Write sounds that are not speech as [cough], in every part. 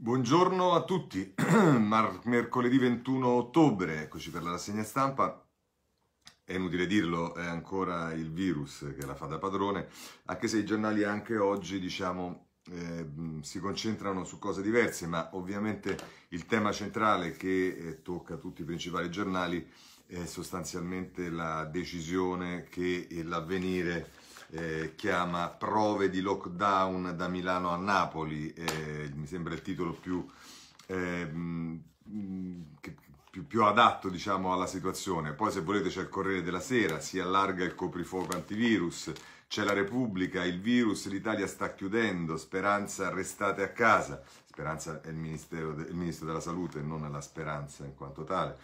Buongiorno a tutti, [clears throat] mercoledì 21 ottobre, eccoci per la rassegna stampa. È inutile dirlo, è ancora il virus che la fa da padrone, anche se i giornali anche oggi, diciamo, eh, si concentrano su cose diverse, ma ovviamente il tema centrale che eh, tocca tutti i principali giornali è sostanzialmente la decisione che l'avvenire eh, chiama Prove di lockdown da Milano a Napoli, eh, mi sembra il titolo più, eh, mm, più, più adatto diciamo, alla situazione. Poi se volete c'è il Corriere della Sera, si allarga il coprifuoco antivirus, c'è la Repubblica, il virus, l'Italia sta chiudendo, Speranza restate a casa. Speranza è il, de, il ministro della salute, non la speranza in quanto tale.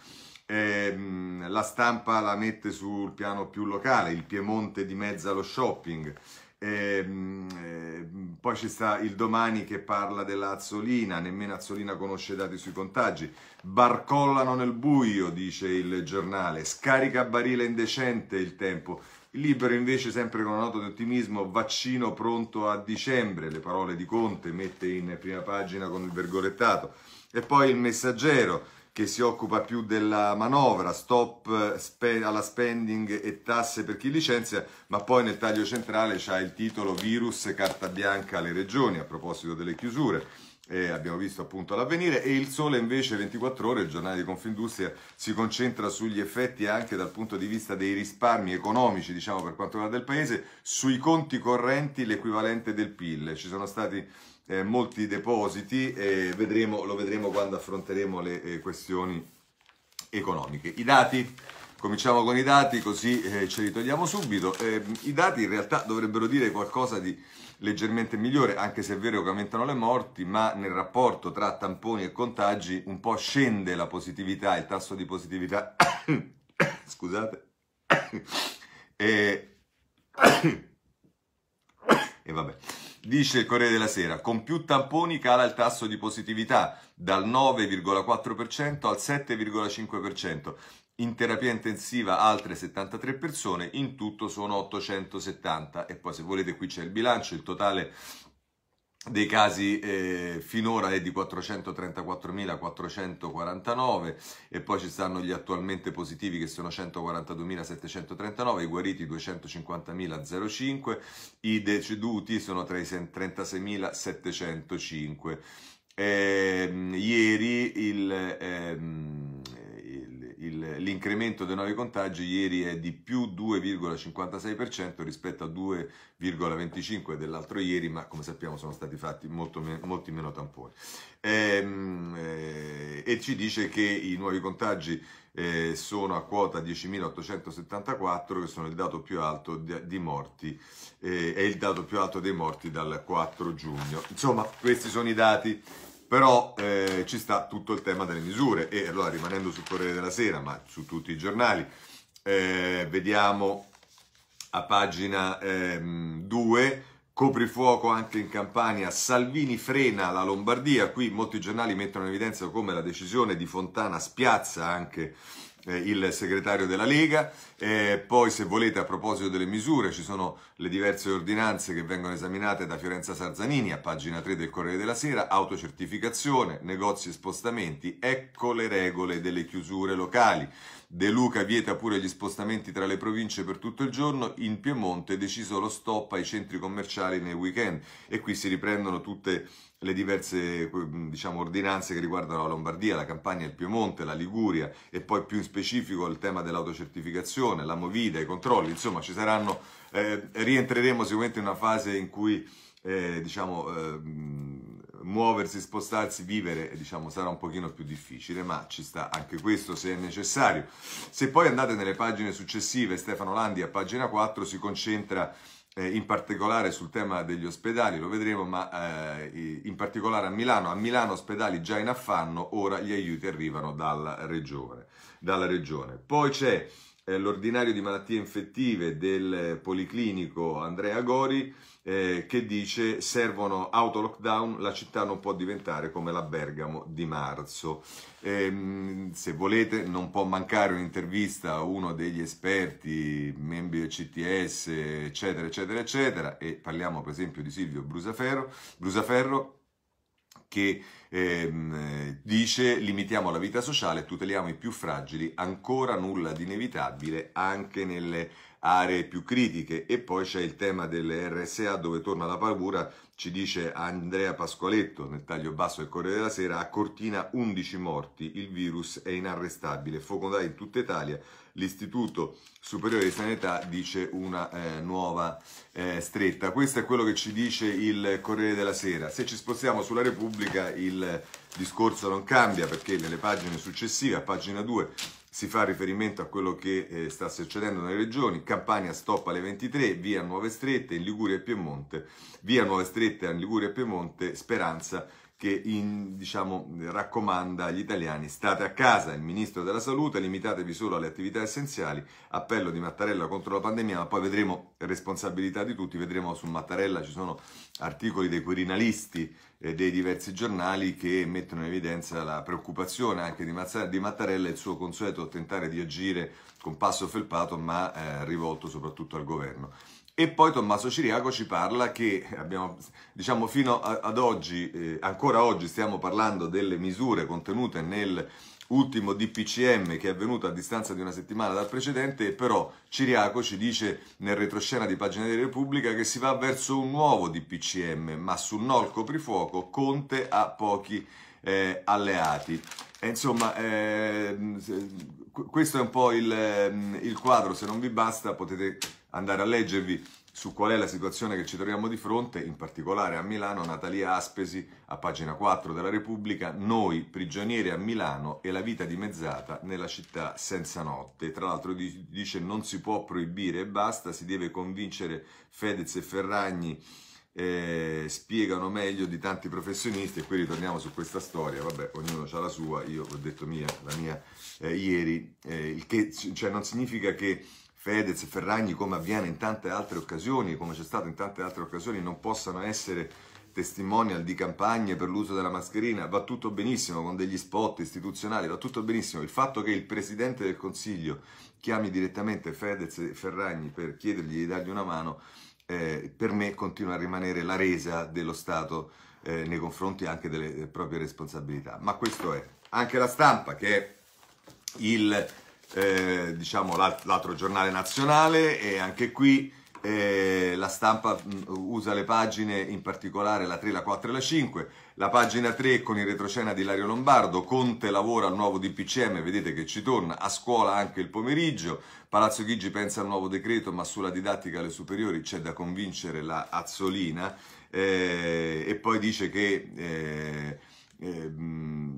Ehm, la stampa la mette sul piano più locale, il Piemonte di mezza allo shopping. Ehm, ehm, poi ci sta il domani che parla della Azzolina, nemmeno Azzolina conosce i dati sui contagi. Barcollano nel buio, dice il giornale. Scarica barile indecente il tempo. Libero invece sempre con una nota di ottimismo, vaccino pronto a dicembre, le parole di Conte mette in prima pagina con il vergolettato. E poi il messaggero, che si occupa più della manovra, stop spe alla spending e tasse per chi licenzia, ma poi nel taglio centrale c'è il titolo virus carta bianca alle regioni a proposito delle chiusure. Eh, abbiamo visto appunto l'avvenire e il sole invece 24 ore, il giornale di Confindustria si concentra sugli effetti anche dal punto di vista dei risparmi economici diciamo per quanto riguarda il paese, sui conti correnti l'equivalente del PIL, ci sono stati eh, molti depositi e vedremo, lo vedremo quando affronteremo le eh, questioni economiche. I dati, cominciamo con i dati così eh, ce li togliamo subito. Eh, I dati in realtà dovrebbero dire qualcosa di leggermente migliore, anche se è vero che aumentano le morti, ma nel rapporto tra tamponi e contagi un po' scende la positività, il tasso di positività. [coughs] Scusate. [coughs] e... [coughs] e vabbè. Dice il Corriere della Sera, con più tamponi cala il tasso di positività dal 9,4% al 7,5%. In terapia intensiva altre 73 persone, in tutto sono 870. E poi se volete qui c'è il bilancio, il totale dei casi eh, finora è di 434.449 e poi ci stanno gli attualmente positivi che sono 142.739, i guariti 250.005, i deceduti sono tra i 36.705. Eh, ieri il... Ehm, l'incremento dei nuovi contagi ieri è di più 2,56% rispetto a 2,25% dell'altro ieri, ma come sappiamo sono stati fatti molto, molti meno tamponi. E, ehm, eh, e ci dice che i nuovi contagi eh, sono a quota 10.874, che sono il dato più alto di, di morti, eh, è il dato più alto dei morti dal 4 giugno. Insomma, questi sono i dati però eh, ci sta tutto il tema delle misure e allora rimanendo sul Corriere della Sera ma su tutti i giornali eh, vediamo a pagina 2 eh, coprifuoco anche in Campania Salvini frena la Lombardia qui molti giornali mettono in evidenza come la decisione di Fontana spiazza anche eh, il segretario della Lega e poi se volete a proposito delle misure ci sono le diverse ordinanze che vengono esaminate da Fiorenza Sarzanini a pagina 3 del Corriere della Sera, autocertificazione, negozi e spostamenti, ecco le regole delle chiusure locali. De Luca vieta pure gli spostamenti tra le province per tutto il giorno, in Piemonte è deciso lo stop ai centri commerciali nei weekend e qui si riprendono tutte le diverse diciamo, ordinanze che riguardano la Lombardia, la Campania, il Piemonte, la Liguria e poi più in specifico il tema dell'autocertificazione regolazione, la movida, i controlli, insomma ci saranno, eh, rientreremo sicuramente in una fase in cui eh, diciamo, eh, muoversi, spostarsi, vivere diciamo, sarà un pochino più difficile, ma ci sta anche questo se è necessario. Se poi andate nelle pagine successive, Stefano Landi a pagina 4 si concentra eh, in particolare sul tema degli ospedali, lo vedremo, ma eh, in particolare a Milano. A Milano ospedali già in affanno, ora gli aiuti arrivano dalla regione. Dalla regione. Poi c'è eh, l'ordinario di malattie infettive del eh, Policlinico Andrea Gori eh, che dice servono auto lockdown, la città non può diventare come la Bergamo di marzo. E, ehm, se volete non può mancare un'intervista a uno degli esperti, membri del CTS, eccetera, eccetera, eccetera, e parliamo per esempio di Silvio Brusaferro, Brusaferro che ehm, eh, dice limitiamo la vita sociale, tuteliamo i più fragili, ancora nulla di inevitabile anche nelle aree più critiche e poi c'è il tema delle RSA dove torna la paura, ci dice Andrea Pasqualetto nel taglio basso del Corriere della Sera, a Cortina 11 morti, il virus è inarrestabile, focondai in tutta Italia, l'Istituto Superiore di Sanità dice una eh, nuova eh, stretta. Questo è quello che ci dice il Corriere della Sera. Se ci spostiamo sulla Repubblica il discorso non cambia perché nelle pagine successive, a pagina 2, si fa riferimento a quello che eh, sta succedendo nelle regioni, Campania stoppa alle 23, via Nuove Strette in Liguria e Piemonte, via Nuove Strette in Liguria e Piemonte, Speranza che in, diciamo, raccomanda agli italiani state a casa, il ministro della salute, limitatevi solo alle attività essenziali, appello di Mattarella contro la pandemia, ma poi vedremo responsabilità di tutti, vedremo su Mattarella ci sono articoli dei quirinalisti eh, dei diversi giornali che mettono in evidenza la preoccupazione anche di, Mazz- di Mattarella e il suo consueto tentare di agire con passo felpato ma eh, rivolto soprattutto al governo. E poi Tommaso Ciriaco ci parla che abbiamo, diciamo fino ad oggi, eh, ancora oggi stiamo parlando delle misure contenute nel ultimo DPCM che è avvenuto a distanza di una settimana dal precedente, però Ciriaco ci dice nel retroscena di Pagina di Repubblica che si va verso un nuovo DPCM, ma sul nol coprifuoco Conte ha pochi eh, alleati. E insomma, eh, questo è un po' il, mm, il quadro, se non vi basta potete andare a leggervi su qual è la situazione che ci troviamo di fronte, in particolare a Milano, Natalia Aspesi, a pagina 4 della Repubblica, noi prigionieri a Milano e la vita dimezzata nella città senza notte. Tra l'altro dice non si può proibire e basta, si deve convincere Fedez e Ferragni, eh, spiegano meglio di tanti professionisti e qui ritorniamo su questa storia, vabbè ognuno ha la sua, io ho detto mia, la mia eh, ieri, eh, il che cioè, non significa che Fedez Ferragni, come avviene in tante altre occasioni, come c'è stato in tante altre occasioni, non possano essere testimonial di campagne per l'uso della mascherina, va tutto benissimo con degli spot istituzionali, va tutto benissimo. Il fatto che il Presidente del Consiglio chiami direttamente Fedez e Ferragni per chiedergli di dargli una mano, eh, per me continua a rimanere la resa dello Stato eh, nei confronti anche delle proprie responsabilità. Ma questo è anche la stampa che è il eh, diciamo, l'altro giornale nazionale e anche qui eh, la stampa mm, usa le pagine, in particolare la 3, la 4 e la 5. La pagina 3 con il retroscena di Lario Lombardo, Conte lavora al nuovo DPCM, vedete che ci torna, a scuola anche il pomeriggio, Palazzo Chigi pensa al nuovo decreto ma sulla didattica alle superiori c'è da convincere la Azzolina eh, e poi dice che... Eh, eh,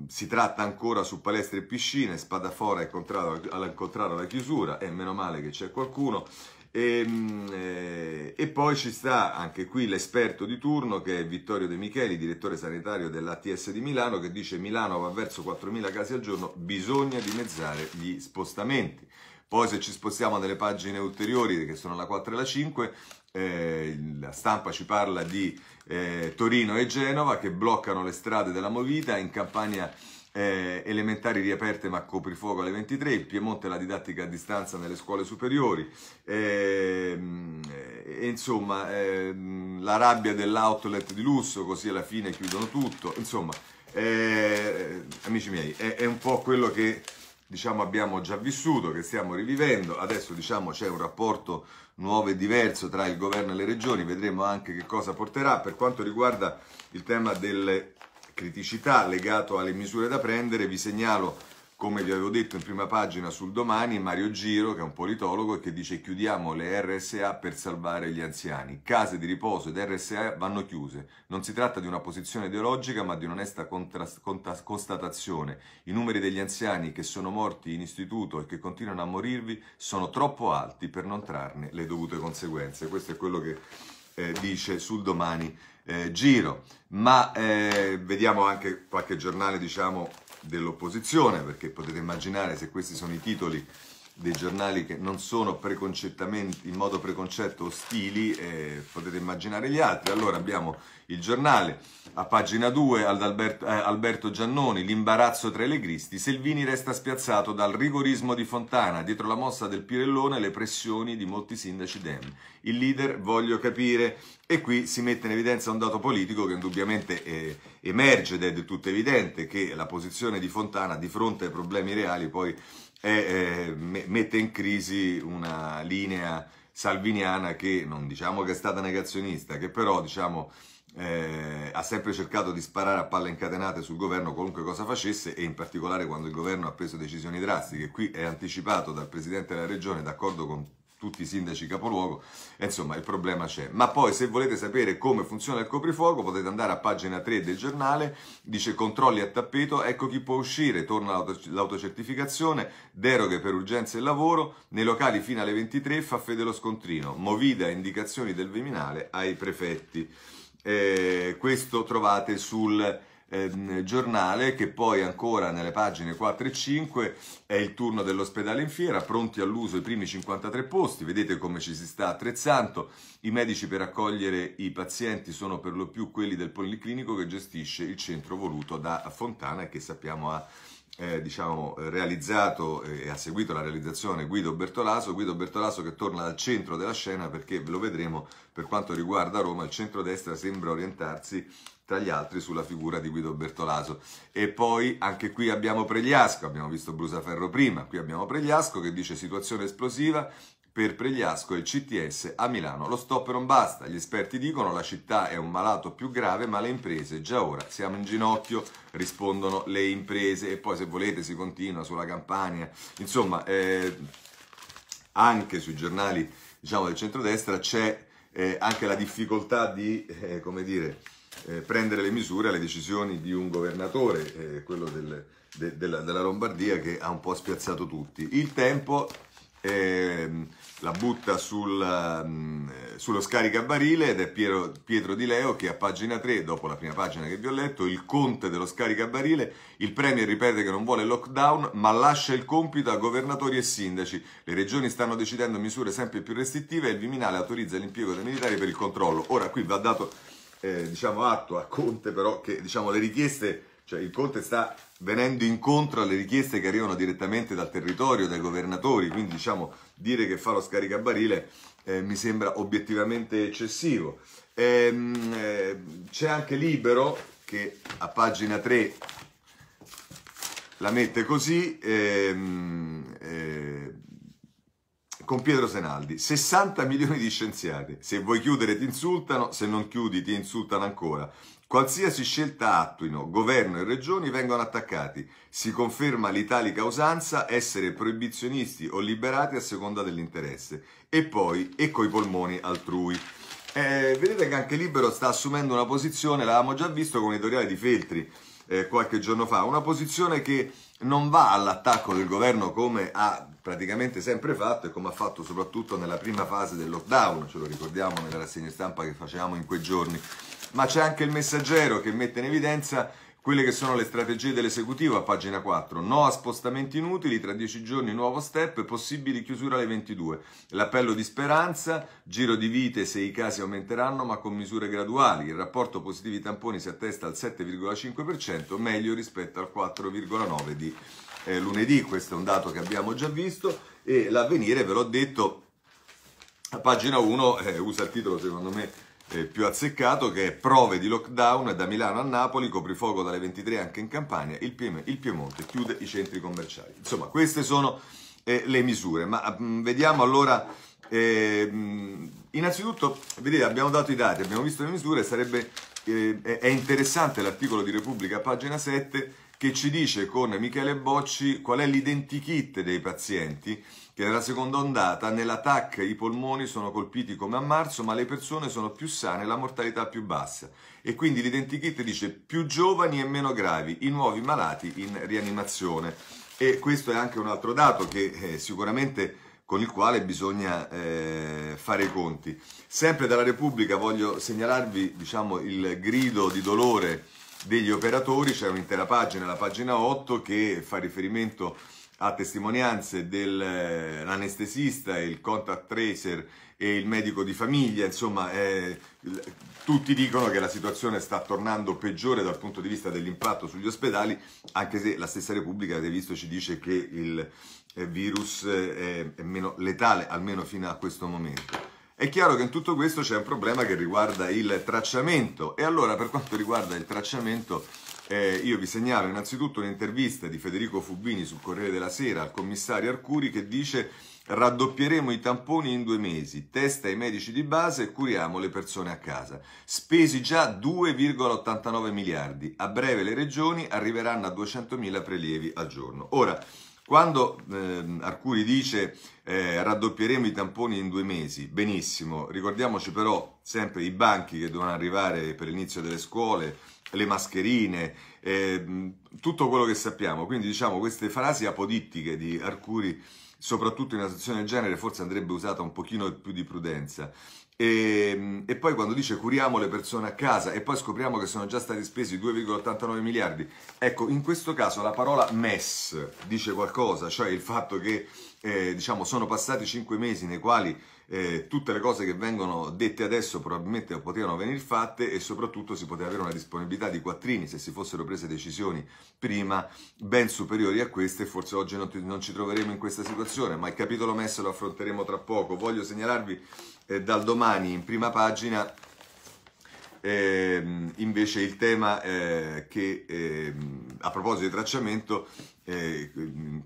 si tratta ancora su palestre e piscine, Spadafora è incontrato, al contrario chiusura, e meno male che c'è qualcuno. E, ehm, eh, e, poi ci sta anche qui l'esperto di turno che è Vittorio De Micheli, direttore sanitario dell'ATS di Milano, che dice Milano va verso 4.000 casi al giorno, bisogna dimezzare gli spostamenti. Poi se ci spostiamo nelle pagine ulteriori, che sono la 4 e la 5, eh, la stampa ci parla di eh, Torino e Genova che bloccano le strade della Movita, in Campania eh, elementari riaperte ma coprifuoco alle 23, il Piemonte la didattica a distanza nelle scuole superiori, eh, insomma ehm, la rabbia dell'outlet di lusso, così alla fine chiudono tutto, insomma eh, amici miei è, è un po' quello che diciamo abbiamo già vissuto, che stiamo rivivendo, adesso diciamo c'è un rapporto nuovo e diverso tra il governo e le regioni, vedremo anche che cosa porterà. Per quanto riguarda il tema delle criticità legato alle misure da prendere, vi segnalo come vi avevo detto in prima pagina sul domani, Mario Giro, che è un politologo, che dice chiudiamo le RSA per salvare gli anziani. Case di riposo ed RSA vanno chiuse. Non si tratta di una posizione ideologica, ma di un'onesta constatazione. I numeri degli anziani che sono morti in istituto e che continuano a morirvi sono troppo alti per non trarne le dovute conseguenze. Questo è quello che eh, dice sul domani eh, Giro. Ma eh, vediamo anche qualche giornale, diciamo dell'opposizione, perché potete immaginare se questi sono i titoli dei giornali che non sono in modo preconcetto ostili, eh, potete immaginare gli altri. Allora abbiamo il giornale a pagina 2 Alberto, eh, Alberto Giannoni, l'imbarazzo tra i legristi, Selvini resta spiazzato dal rigorismo di Fontana, dietro la mossa del Pirellone le pressioni di molti sindaci dem. Il leader voglio capire e qui si mette in evidenza un dato politico che indubbiamente eh, emerge ed è del tutto evidente che la posizione di Fontana di fronte ai problemi reali poi e eh, mette in crisi una linea salviniana che non diciamo che è stata negazionista, che però diciamo, eh, ha sempre cercato di sparare a palle incatenate sul governo qualunque cosa facesse e in particolare quando il governo ha preso decisioni drastiche. Qui è anticipato dal Presidente della Regione, d'accordo con tutti i sindaci capoluogo, insomma il problema c'è. Ma poi se volete sapere come funziona il coprifuoco potete andare a pagina 3 del giornale, dice controlli a tappeto, ecco chi può uscire, torna l'autocertificazione, deroghe per urgenza e lavoro, nei locali fino alle 23 fa fede lo scontrino, Movida indicazioni del Viminale ai prefetti. Eh, questo trovate sul Ehm, giornale che poi ancora nelle pagine 4 e 5 è il turno dell'ospedale in fiera, pronti all'uso i primi 53 posti, vedete come ci si sta attrezzando, i medici per accogliere i pazienti sono per lo più quelli del Policlinico che gestisce il centro voluto da Fontana e che sappiamo ha eh, diciamo, realizzato eh, e eh, ha seguito la realizzazione Guido Bertolaso, Guido Bertolaso che torna al centro della scena perché ve lo vedremo per quanto riguarda Roma, il centro-destra sembra orientarsi tra gli altri sulla figura di Guido Bertolaso. E poi anche qui abbiamo Pregliasco, abbiamo visto Brusaferro prima, qui abbiamo Pregliasco che dice situazione esplosiva, per Pregliasco e il CTS a Milano. Lo stop non basta, gli esperti dicono la città è un malato più grave, ma le imprese già ora siamo in ginocchio, rispondono le imprese e poi se volete si continua sulla campagna. Insomma, eh, anche sui giornali diciamo, del centrodestra c'è eh, anche la difficoltà di, eh, come dire, eh, prendere le misure alle decisioni di un governatore, eh, quello del, de, della, della, Lombardia, che ha un po' spiazzato tutti. Il tempo ehm, la butta sul, mh, ehm, sullo scaricabarile ed è Piero, Pietro Di Leo che a pagina 3, dopo la prima pagina che vi ho letto, il conte dello scaricabarile, il Premier ripete che non vuole lockdown ma lascia il compito a governatori e sindaci. Le regioni stanno decidendo misure sempre più restrittive e il Viminale autorizza l'impiego dei militari per il controllo. Ora qui va dato eh, diciamo, atto a Conte però che diciamo, le richieste, cioè il Conte sta venendo incontro alle richieste che arrivano direttamente dal territorio, dai governatori, quindi diciamo, dire che fa lo scaricabarile eh, mi sembra obiettivamente eccessivo. Ehm, eh, c'è anche Libero che a pagina 3 la mette così, ehm, eh, con Pietro Senaldi. 60 milioni di scienziati. Se vuoi chiudere ti insultano, se non chiudi ti insultano ancora. Qualsiasi scelta attuino, governo e regioni vengono attaccati. Si conferma l'italica usanza essere proibizionisti o liberati a seconda dell'interesse. E poi, e coi polmoni altrui. Eh, vedete che anche Libero sta assumendo una posizione, l'avevamo già visto con l'editoriale di Feltri eh, qualche giorno fa, una posizione che non va all'attacco del governo come ha praticamente sempre fatto e come ha fatto soprattutto nella prima fase del lockdown, ce lo ricordiamo nella rassegna stampa che facevamo in quei giorni, ma c'è anche il messaggero che mette in evidenza quelle che sono le strategie dell'esecutivo a pagina 4, no a spostamenti inutili, tra 10 giorni nuovo step, possibili chiusure alle 22, l'appello di speranza, giro di vite se i casi aumenteranno ma con misure graduali, il rapporto positivi tamponi si attesta al 7,5%, meglio rispetto al 4,9% di eh, lunedì, questo è un dato che abbiamo già visto, e l'avvenire, ve l'ho detto, a pagina 1 eh, usa il titolo secondo me eh, più azzeccato che è Prove di lockdown da Milano a Napoli, coprifuoco dalle 23 anche in Campania, il, Piem- il Piemonte chiude i centri commerciali. Insomma, queste sono eh, le misure, ma mh, mm, vediamo allora... Eh, mm, innanzitutto, vedete, abbiamo dato i dati, abbiamo visto le misure, sarebbe, eh, è interessante l'articolo di Repubblica, pagina 7, che ci dice con Michele Bocci qual è l'identikit dei pazienti che nella seconda ondata nell'attacco i polmoni sono colpiti come a marzo, ma le persone sono più sane e la mortalità più bassa. E quindi l'identikit dice più giovani e meno gravi, i nuovi malati in rianimazione. E questo è anche un altro dato che eh, sicuramente con il quale bisogna eh, fare i conti. Sempre dalla Repubblica voglio segnalarvi diciamo, il grido di dolore degli operatori, c'è un'intera pagina, la pagina 8, che fa riferimento a testimonianze dell'anestesista, il contact tracer e il medico di famiglia, insomma eh, tutti dicono che la situazione sta tornando peggiore dal punto di vista dell'impatto sugli ospedali, anche se la stessa Repubblica, avete visto, ci dice che il eh, virus eh, è meno letale, almeno fino a questo momento. È chiaro che in tutto questo c'è un problema che riguarda il tracciamento e allora per quanto riguarda il tracciamento eh, io vi segnalo innanzitutto un'intervista di Federico Fubini sul Corriere della Sera al commissario Arcuri che dice raddoppieremo i tamponi in due mesi, testa ai medici di base e curiamo le persone a casa. Spesi già 2,89 miliardi, a breve le regioni arriveranno a 200.000 prelievi al giorno. Ora, quando eh, Arcuri dice eh, raddoppieremo i tamponi in due mesi, benissimo, ricordiamoci però sempre i banchi che devono arrivare per l'inizio delle scuole, le mascherine, eh, tutto quello che sappiamo. Quindi diciamo queste frasi apodittiche di Arcuri, soprattutto in una situazione del genere, forse andrebbe usata un pochino più di prudenza. E, ehm, e, poi quando dice curiamo le persone a casa e poi scopriamo che sono già stati spesi 2,89 miliardi, ecco in questo caso la parola MES dice qualcosa, cioè il fatto che eh, diciamo, sono passati 5 mesi nei quali eh, tutte le cose che vengono dette adesso probabilmente potevano venire fatte e soprattutto si poteva avere una disponibilità di quattrini se si fossero prese decisioni prima ben superiori a queste forse oggi non, ti, non ci troveremo in questa situazione, ma il capitolo MES lo affronteremo tra poco. Voglio segnalarvi eh, dal domani in prima pagina eh, invece il tema eh, che ehm, a proposito di tracciamento eh,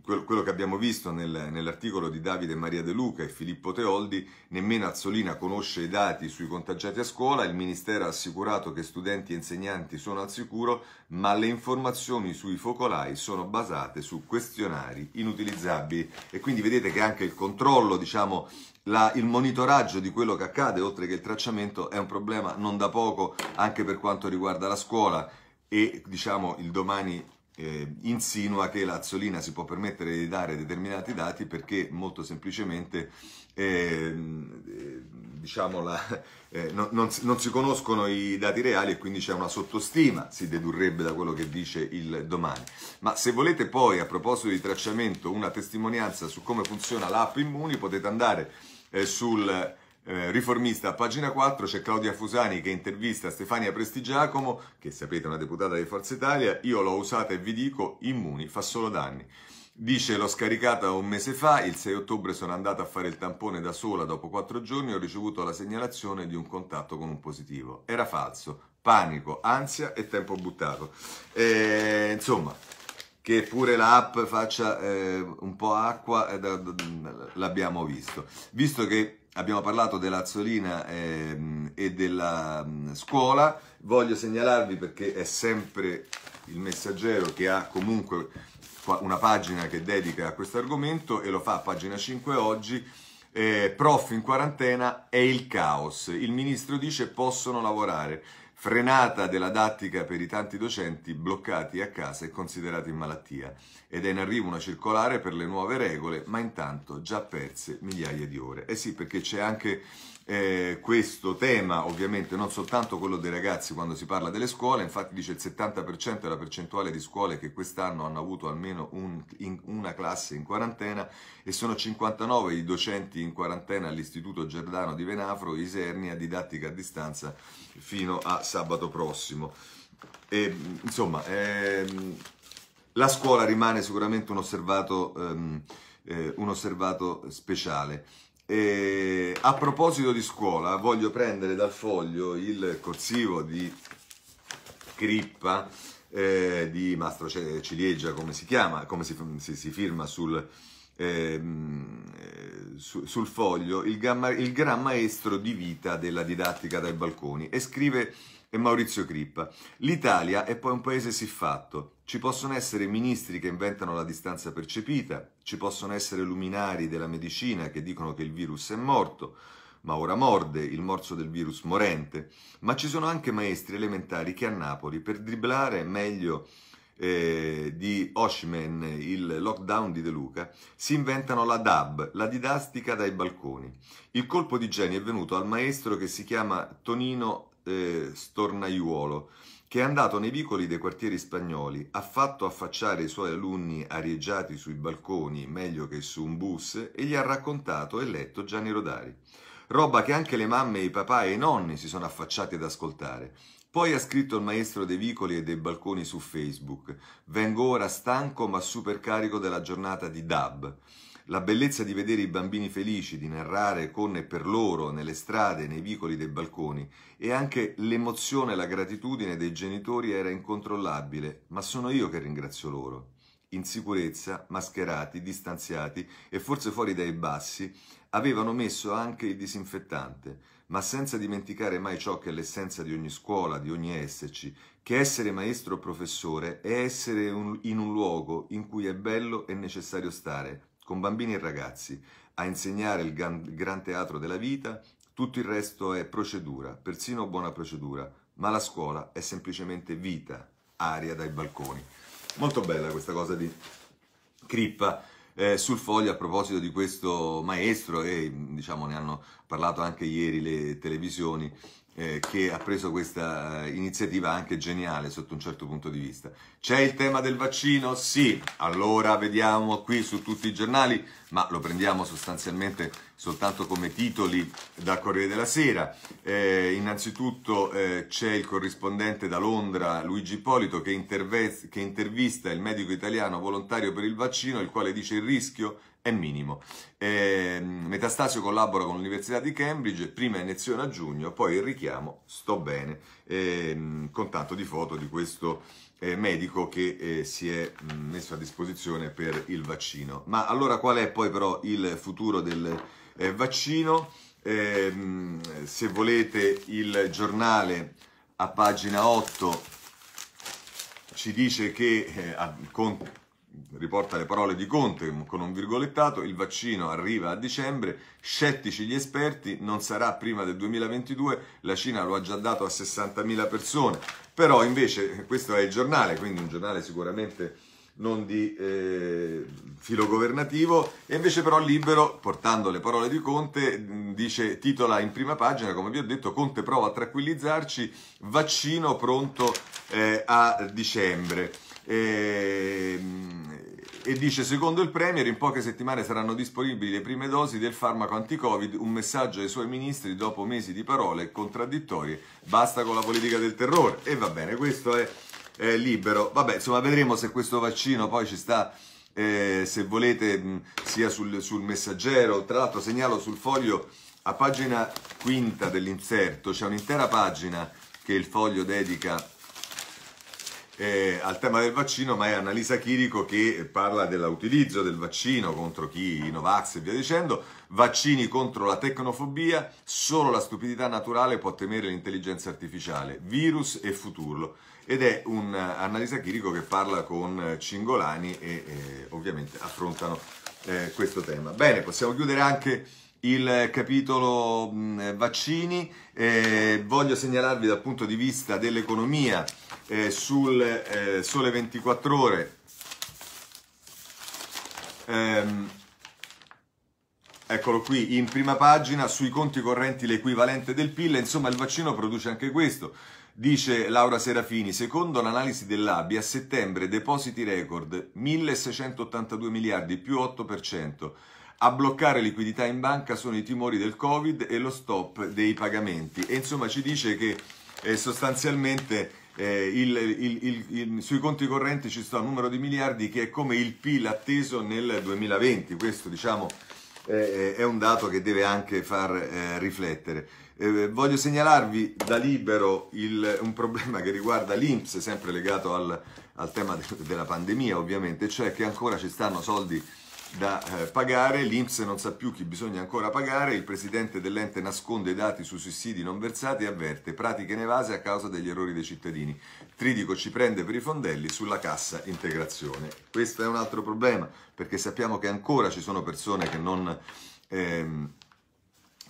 quello che abbiamo visto nel, nell'articolo di Davide Maria De Luca e Filippo Teoldi, nemmeno Azzolina conosce i dati sui contagiati a scuola, il Ministero ha assicurato che studenti e insegnanti sono al sicuro, ma le informazioni sui focolai sono basate su questionari inutilizzabili e quindi vedete che anche il controllo diciamo, la, il monitoraggio di quello che accade, oltre che il tracciamento, è un problema non da poco anche per quanto riguarda la scuola e diciamo il domani eh, insinua che la l'Azzolina si può permettere di dare determinati dati perché molto semplicemente eh, diciamo, la, [laughs] eh, non, non, non, si conoscono i dati reali e quindi c'è una sottostima, si dedurrebbe da quello che dice il domani. Ma se volete poi, a proposito di tracciamento, una testimonianza su come funziona l'app Immuni, potete andare eh, sul... Eh, riformista a pagina 4 c'è Claudia Fusani che intervista Stefania Prestigiacomo, che sapete è una deputata di Forza Italia, io l'ho usata e vi dico, Immuni fa solo danni. Dice l'ho scaricata un mese fa, il 6 ottobre sono andata a fare il tampone da sola, dopo quattro giorni ho ricevuto la segnalazione di un contatto con un positivo. Era falso, panico, ansia e tempo buttato. E, insomma, che pure l'app faccia eh, un po' acqua, eh, da, da, l'abbiamo visto. Visto che abbiamo parlato dell'azzolina eh, e della mh, mm, scuola, voglio segnalarvi perché è sempre il messaggero che ha comunque una pagina che dedica a questo argomento e lo fa a pagina 5 oggi. Eh, prof in quarantena è il caos. Il ministro dice possono lavorare. Frenata della dattica per i tanti docenti bloccati a casa e considerati in malattia. Ed è in arrivo una circolare per le nuove regole, ma intanto già perse migliaia di ore. Eh sì, perché c'è anche eh, questo tema, ovviamente non soltanto quello dei ragazzi quando si parla delle scuole, infatti dice il 70% è la percentuale di scuole che quest'anno hanno avuto almeno un, in, una classe in quarantena e sono 59 i docenti in quarantena all'Istituto Giordano di Venafro, Isernia, didattica a distanza fino a sabato prossimo. E, insomma, ehm, la scuola rimane sicuramente un osservato, ehm, eh, un osservato speciale. E a proposito di scuola, voglio prendere dal foglio il corsivo di Crippa eh, di Mastro Ciliegia, come si chiama, come si, si, si firma sul, ehm, eh, su, sul foglio, il, gamma, il gran maestro di vita della didattica dai balconi e scrive e Maurizio Crippa. L'Italia è poi un paese siffatto. Ci possono essere ministri che inventano la distanza percepita, ci possono essere luminari della medicina che dicono che il virus è morto, ma ora morde il morso del virus morente, ma ci sono anche maestri elementari che a Napoli per dribblare meglio eh, di Oshman, il lockdown di De Luca, si inventano la DAB, la didastica dai balconi. Il colpo di genio è venuto al maestro che si chiama Tonino eh, Stornaiuolo, che è andato nei vicoli dei quartieri spagnoli, ha fatto affacciare i suoi alunni arieggiati sui balconi meglio che su un bus e gli ha raccontato e letto Gianni Rodari. Roba che anche le mamme, i papà e i nonni si sono affacciati ad ascoltare. Poi ha scritto il maestro dei vicoli e dei balconi su Facebook. Vengo ora stanco ma super carico della giornata di Dab. La bellezza di vedere i bambini felici, di narrare con e per loro nelle strade, nei vicoli dei balconi e anche l'emozione e la gratitudine dei genitori era incontrollabile, ma sono io che ringrazio loro. In sicurezza, mascherati, distanziati e forse fuori dai bassi, avevano messo anche il disinfettante, ma senza dimenticare mai ciò che è l'essenza di ogni scuola, di ogni esserci, che essere maestro o professore è essere un, in un luogo in cui è bello e necessario stare, con bambini e ragazzi, a insegnare il gran teatro della vita, tutto il resto è procedura, persino buona procedura, ma la scuola è semplicemente vita, aria dai balconi. Molto bella questa cosa di Crippa. Eh, sul foglio a proposito di questo maestro e diciamo ne hanno parlato anche ieri le televisioni eh, che ha preso questa eh, iniziativa anche geniale sotto un certo punto di vista. C'è il tema del vaccino? Sì, allora vediamo qui su tutti i giornali, ma lo prendiamo sostanzialmente soltanto come titoli da Corriere della Sera. Eh, innanzitutto eh, c'è il corrispondente da Londra, Luigi Ippolito, che, interve- che intervista il medico italiano volontario per il vaccino, il quale dice il rischio è minimo. Eh, Metastasio collabora con l'Università di Cambridge, prima iniezione a giugno, poi il richiamo, sto bene, eh, con tanto di foto di questo eh, medico che eh, si è mm, messo a disposizione per il vaccino. Ma allora qual è poi però il futuro del eh, vaccino? Ehm, se volete il giornale a pagina 8 ci dice che eh, con riporta le parole di Conte con un virgolettato, il vaccino arriva a dicembre, scettici gli esperti, non sarà prima del 2022, la Cina lo ha già dato a 60.000 persone, però invece questo è il giornale, quindi un giornale sicuramente non di eh, filo governativo, e invece però Libero, portando le parole di Conte, dice, titola in prima pagina, come vi ho detto, Conte prova a tranquillizzarci, vaccino pronto eh, a dicembre. E, ehm, e dice, secondo il Premier, in poche settimane saranno disponibili le prime dosi del farmaco anti-Covid, un messaggio ai suoi ministri dopo mesi di parole contraddittorie, basta con la politica del terrore. E va bene, questo è, è libero. Vabbè, insomma, vedremo se questo vaccino poi ci sta... Eh, se volete mh, sia sul, sul, messaggero tra l'altro segnalo sul foglio a pagina quinta dell'inserto c'è un'intera pagina che il foglio dedica eh, al tema del vaccino, ma è Annalisa Chirico che parla dell'utilizzo del vaccino contro chi Novax e via dicendo, vaccini contro la tecnofobia, solo la stupidità naturale può temere l'intelligenza artificiale, virus e futuro. Ed è un eh, Annalisa Chirico che parla con eh, Cingolani e eh, ovviamente affrontano eh, questo tema. Bene, possiamo chiudere anche il capitolo mh, vaccini. Eh, voglio segnalarvi dal punto di vista dell'economia eh, sul eh, Sole 24 Ore. Ehm, eccolo qui, in prima pagina, sui conti correnti l'equivalente del PIL, insomma il vaccino produce anche questo. Dice Laura Serafini, secondo l'analisi dell'ABI a settembre depositi record 1682 miliardi più 8%. A bloccare liquidità in banca sono i timori del Covid e lo stop dei pagamenti. E insomma ci dice che eh, sostanzialmente eh, il, il, il, sui conti correnti ci sta un numero di miliardi che è come il PIL atteso nel 2020, questo diciamo eh, è un dato che deve anche far eh, riflettere. Eh, voglio segnalarvi da libero un problema che riguarda l'Inps, sempre legato al, al tema de della pandemia ovviamente, cioè che ancora ci stanno soldi da eh, pagare, l'Inps non sa più chi bisogna ancora pagare, il presidente dell'ente nasconde i dati su sussidi non versati e avverte pratiche nevase a causa degli errori dei cittadini. Tridico ci prende per i fondelli sulla cassa integrazione. Questo è un altro problema perché sappiamo che ancora ci sono persone che non... Ehm,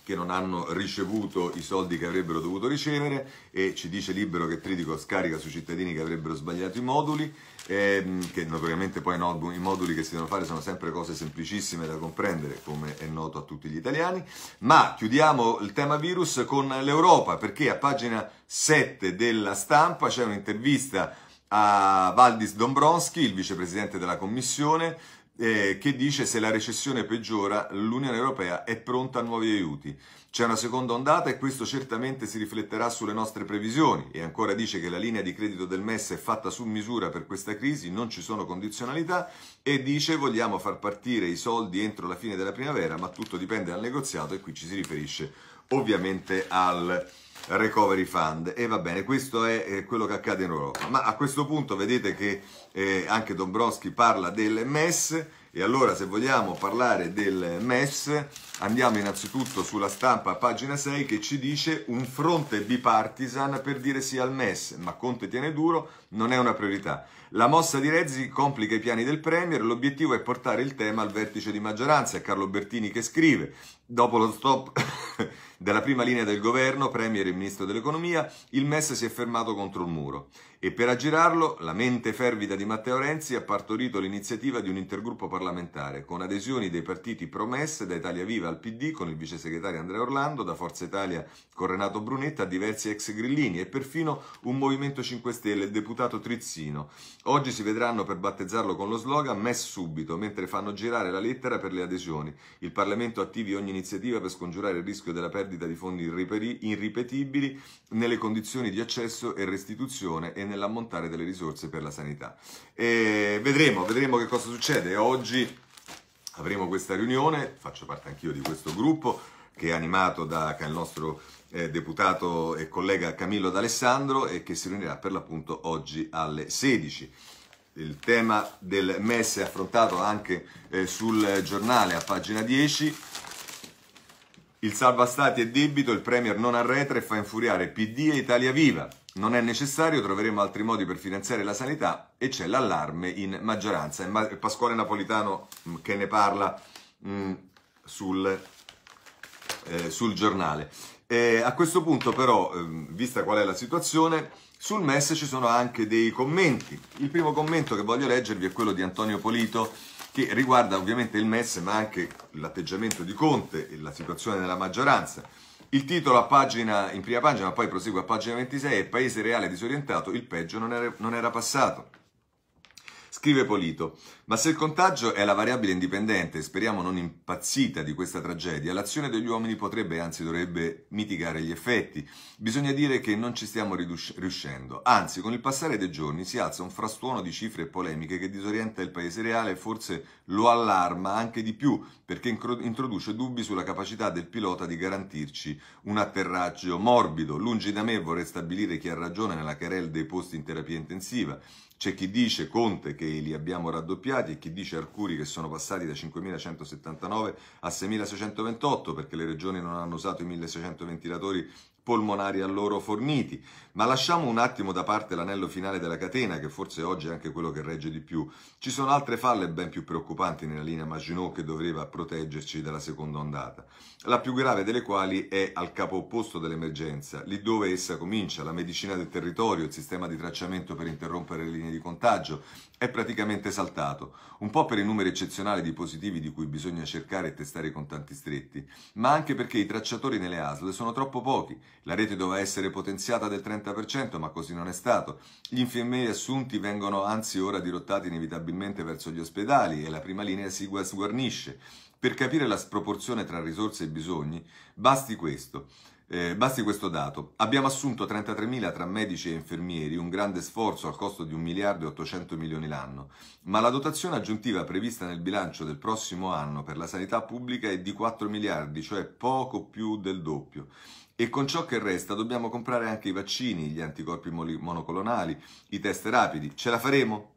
che non hanno ricevuto i soldi che avrebbero dovuto ricevere e ci dice Libero che Tridico scarica sui cittadini che avrebbero sbagliato i moduli, ehm, che naturalmente poi no, i moduli che si devono fare sono sempre cose semplicissime da comprendere, come è noto a tutti gli italiani, ma chiudiamo il tema virus con l'Europa, perché a pagina 7 della stampa c'è un'intervista a Valdis Dombrovski, il vicepresidente della Commissione, eh, che dice se la recessione peggiora l'Unione Europea è pronta a nuovi aiuti. C'è una seconda ondata e questo certamente si rifletterà sulle nostre previsioni e ancora dice che la linea di credito del MES è fatta su misura per questa crisi, non ci sono condizionalità e dice vogliamo far partire i soldi entro la fine della primavera, ma tutto dipende dal negoziato e qui ci si riferisce ovviamente al recovery fund e va bene, questo è quello che accade in Europa. Ma a questo punto vedete che eh, anche Dombrovski parla del MES e allora se vogliamo parlare del MES andiamo innanzitutto sulla stampa pagina 6 che ci dice un fronte bipartisan per dire sì al MES, ma Conte tiene duro, non è una priorità. La mossa di Rezzi complica i piani del Premier, l'obiettivo è portare il tema al vertice di maggioranza, è Carlo Bertini che scrive, dopo lo stop [laughs] della prima linea del governo, Premier e Ministro dell'Economia, il MES si è fermato contro il muro. E per aggirarlo, la mente fervida di Matteo Renzi ha partorito l'iniziativa di un intergruppo parlamentare con adesioni dei partiti promesse da Italia Viva al PD con il vice segretario Andrea Orlando, da Forza Italia con Renato Brunetta a diversi ex grillini e perfino un Movimento 5 Stelle, il deputato Trizzino. Oggi si vedranno per battezzarlo con lo slogan MES subito, mentre fanno girare la lettera per le adesioni. Il Parlamento attivi ogni iniziativa per scongiurare il rischio della perdita di fondi irripetibili nelle condizioni di accesso e restituzione e nel nell'ammontare delle risorse per la sanità. E vedremo, vedremo che cosa succede. Oggi avremo questa riunione, faccio parte anch'io di questo gruppo che è animato dal nostro eh, deputato e collega Camillo D'Alessandro e che si riunirà per l'appunto oggi alle 16. Il tema del MES è affrontato anche eh, sul giornale a pagina 10. Il salva stati e debito, il Premier non arretra e fa infuriare PD e Italia Viva. Non è necessario, troveremo altri modi per finanziare la sanità e c'è l'allarme in maggioranza. È Pasquale Napolitano mm, che ne parla mm, sul, eh, sul, giornale. Eh, a questo punto però, ehm, vista qual è la situazione, sul MES ci sono anche dei commenti. Il primo commento che voglio leggervi è quello di Antonio Polito che riguarda ovviamente il MES ma anche l'atteggiamento di Conte e la situazione della maggioranza. Il titolo a pagina, in prima pagina, ma poi prosegue a pagina 26, è Paese reale disorientato, il peggio non era, non era passato. Scrive Polito, ma se il contagio è la variabile indipendente, speriamo non impazzita di questa tragedia, l'azione degli uomini potrebbe, anzi dovrebbe, mitigare gli effetti. Bisogna dire che non ci stiamo riuscendo. Anzi, con il passare dei giorni si alza un frastuono di cifre e polemiche che disorienta il paese reale e forse lo allarma anche di più, perché introduce dubbi sulla capacità del pilota di garantirci un atterraggio morbido. Lungi da me vorrei stabilire chi ha ragione nella querel dei posti in terapia intensiva. C'è chi dice Conte che li abbiamo raddoppiati e chi dice Arcuri che sono passati da 5.179 a 6.628 perché le regioni non hanno usato i 1.600 ventilatori polmonari a loro forniti. Ma lasciamo un attimo da parte l'anello finale della catena, che forse oggi è anche quello che regge di più. Ci sono altre falle ben più preoccupanti nella linea Maginot che dovrebbe proteggerci dalla seconda ondata, la più grave delle quali è al capo opposto dell'emergenza, lì dove essa comincia, la medicina del territorio, il sistema di tracciamento per interrompere le linee di contagio, è praticamente saltato, un po' per i numeri eccezionali di positivi di cui bisogna cercare e testare con tanti stretti, ma anche perché i tracciatori nelle ASL sono troppo pochi, la rete doveva essere potenziata del 30%, ma così non è stato, gli infermieri assunti vengono anzi ora dirottati inevitabilmente verso gli ospedali e la prima linea si sguarnisce. Per capire la sproporzione tra risorse e bisogni, basti questo. Eh, basti questo dato. Abbiamo assunto 33.000 tra medici e infermieri, un grande sforzo al costo di 1 miliardo e 800 milioni l'anno, ma la dotazione aggiuntiva prevista nel bilancio del prossimo anno per la sanità pubblica è di 4 miliardi, cioè poco più del doppio. E con ciò che resta dobbiamo comprare anche i vaccini, gli anticorpi monoclonali, i test rapidi. Ce la faremo?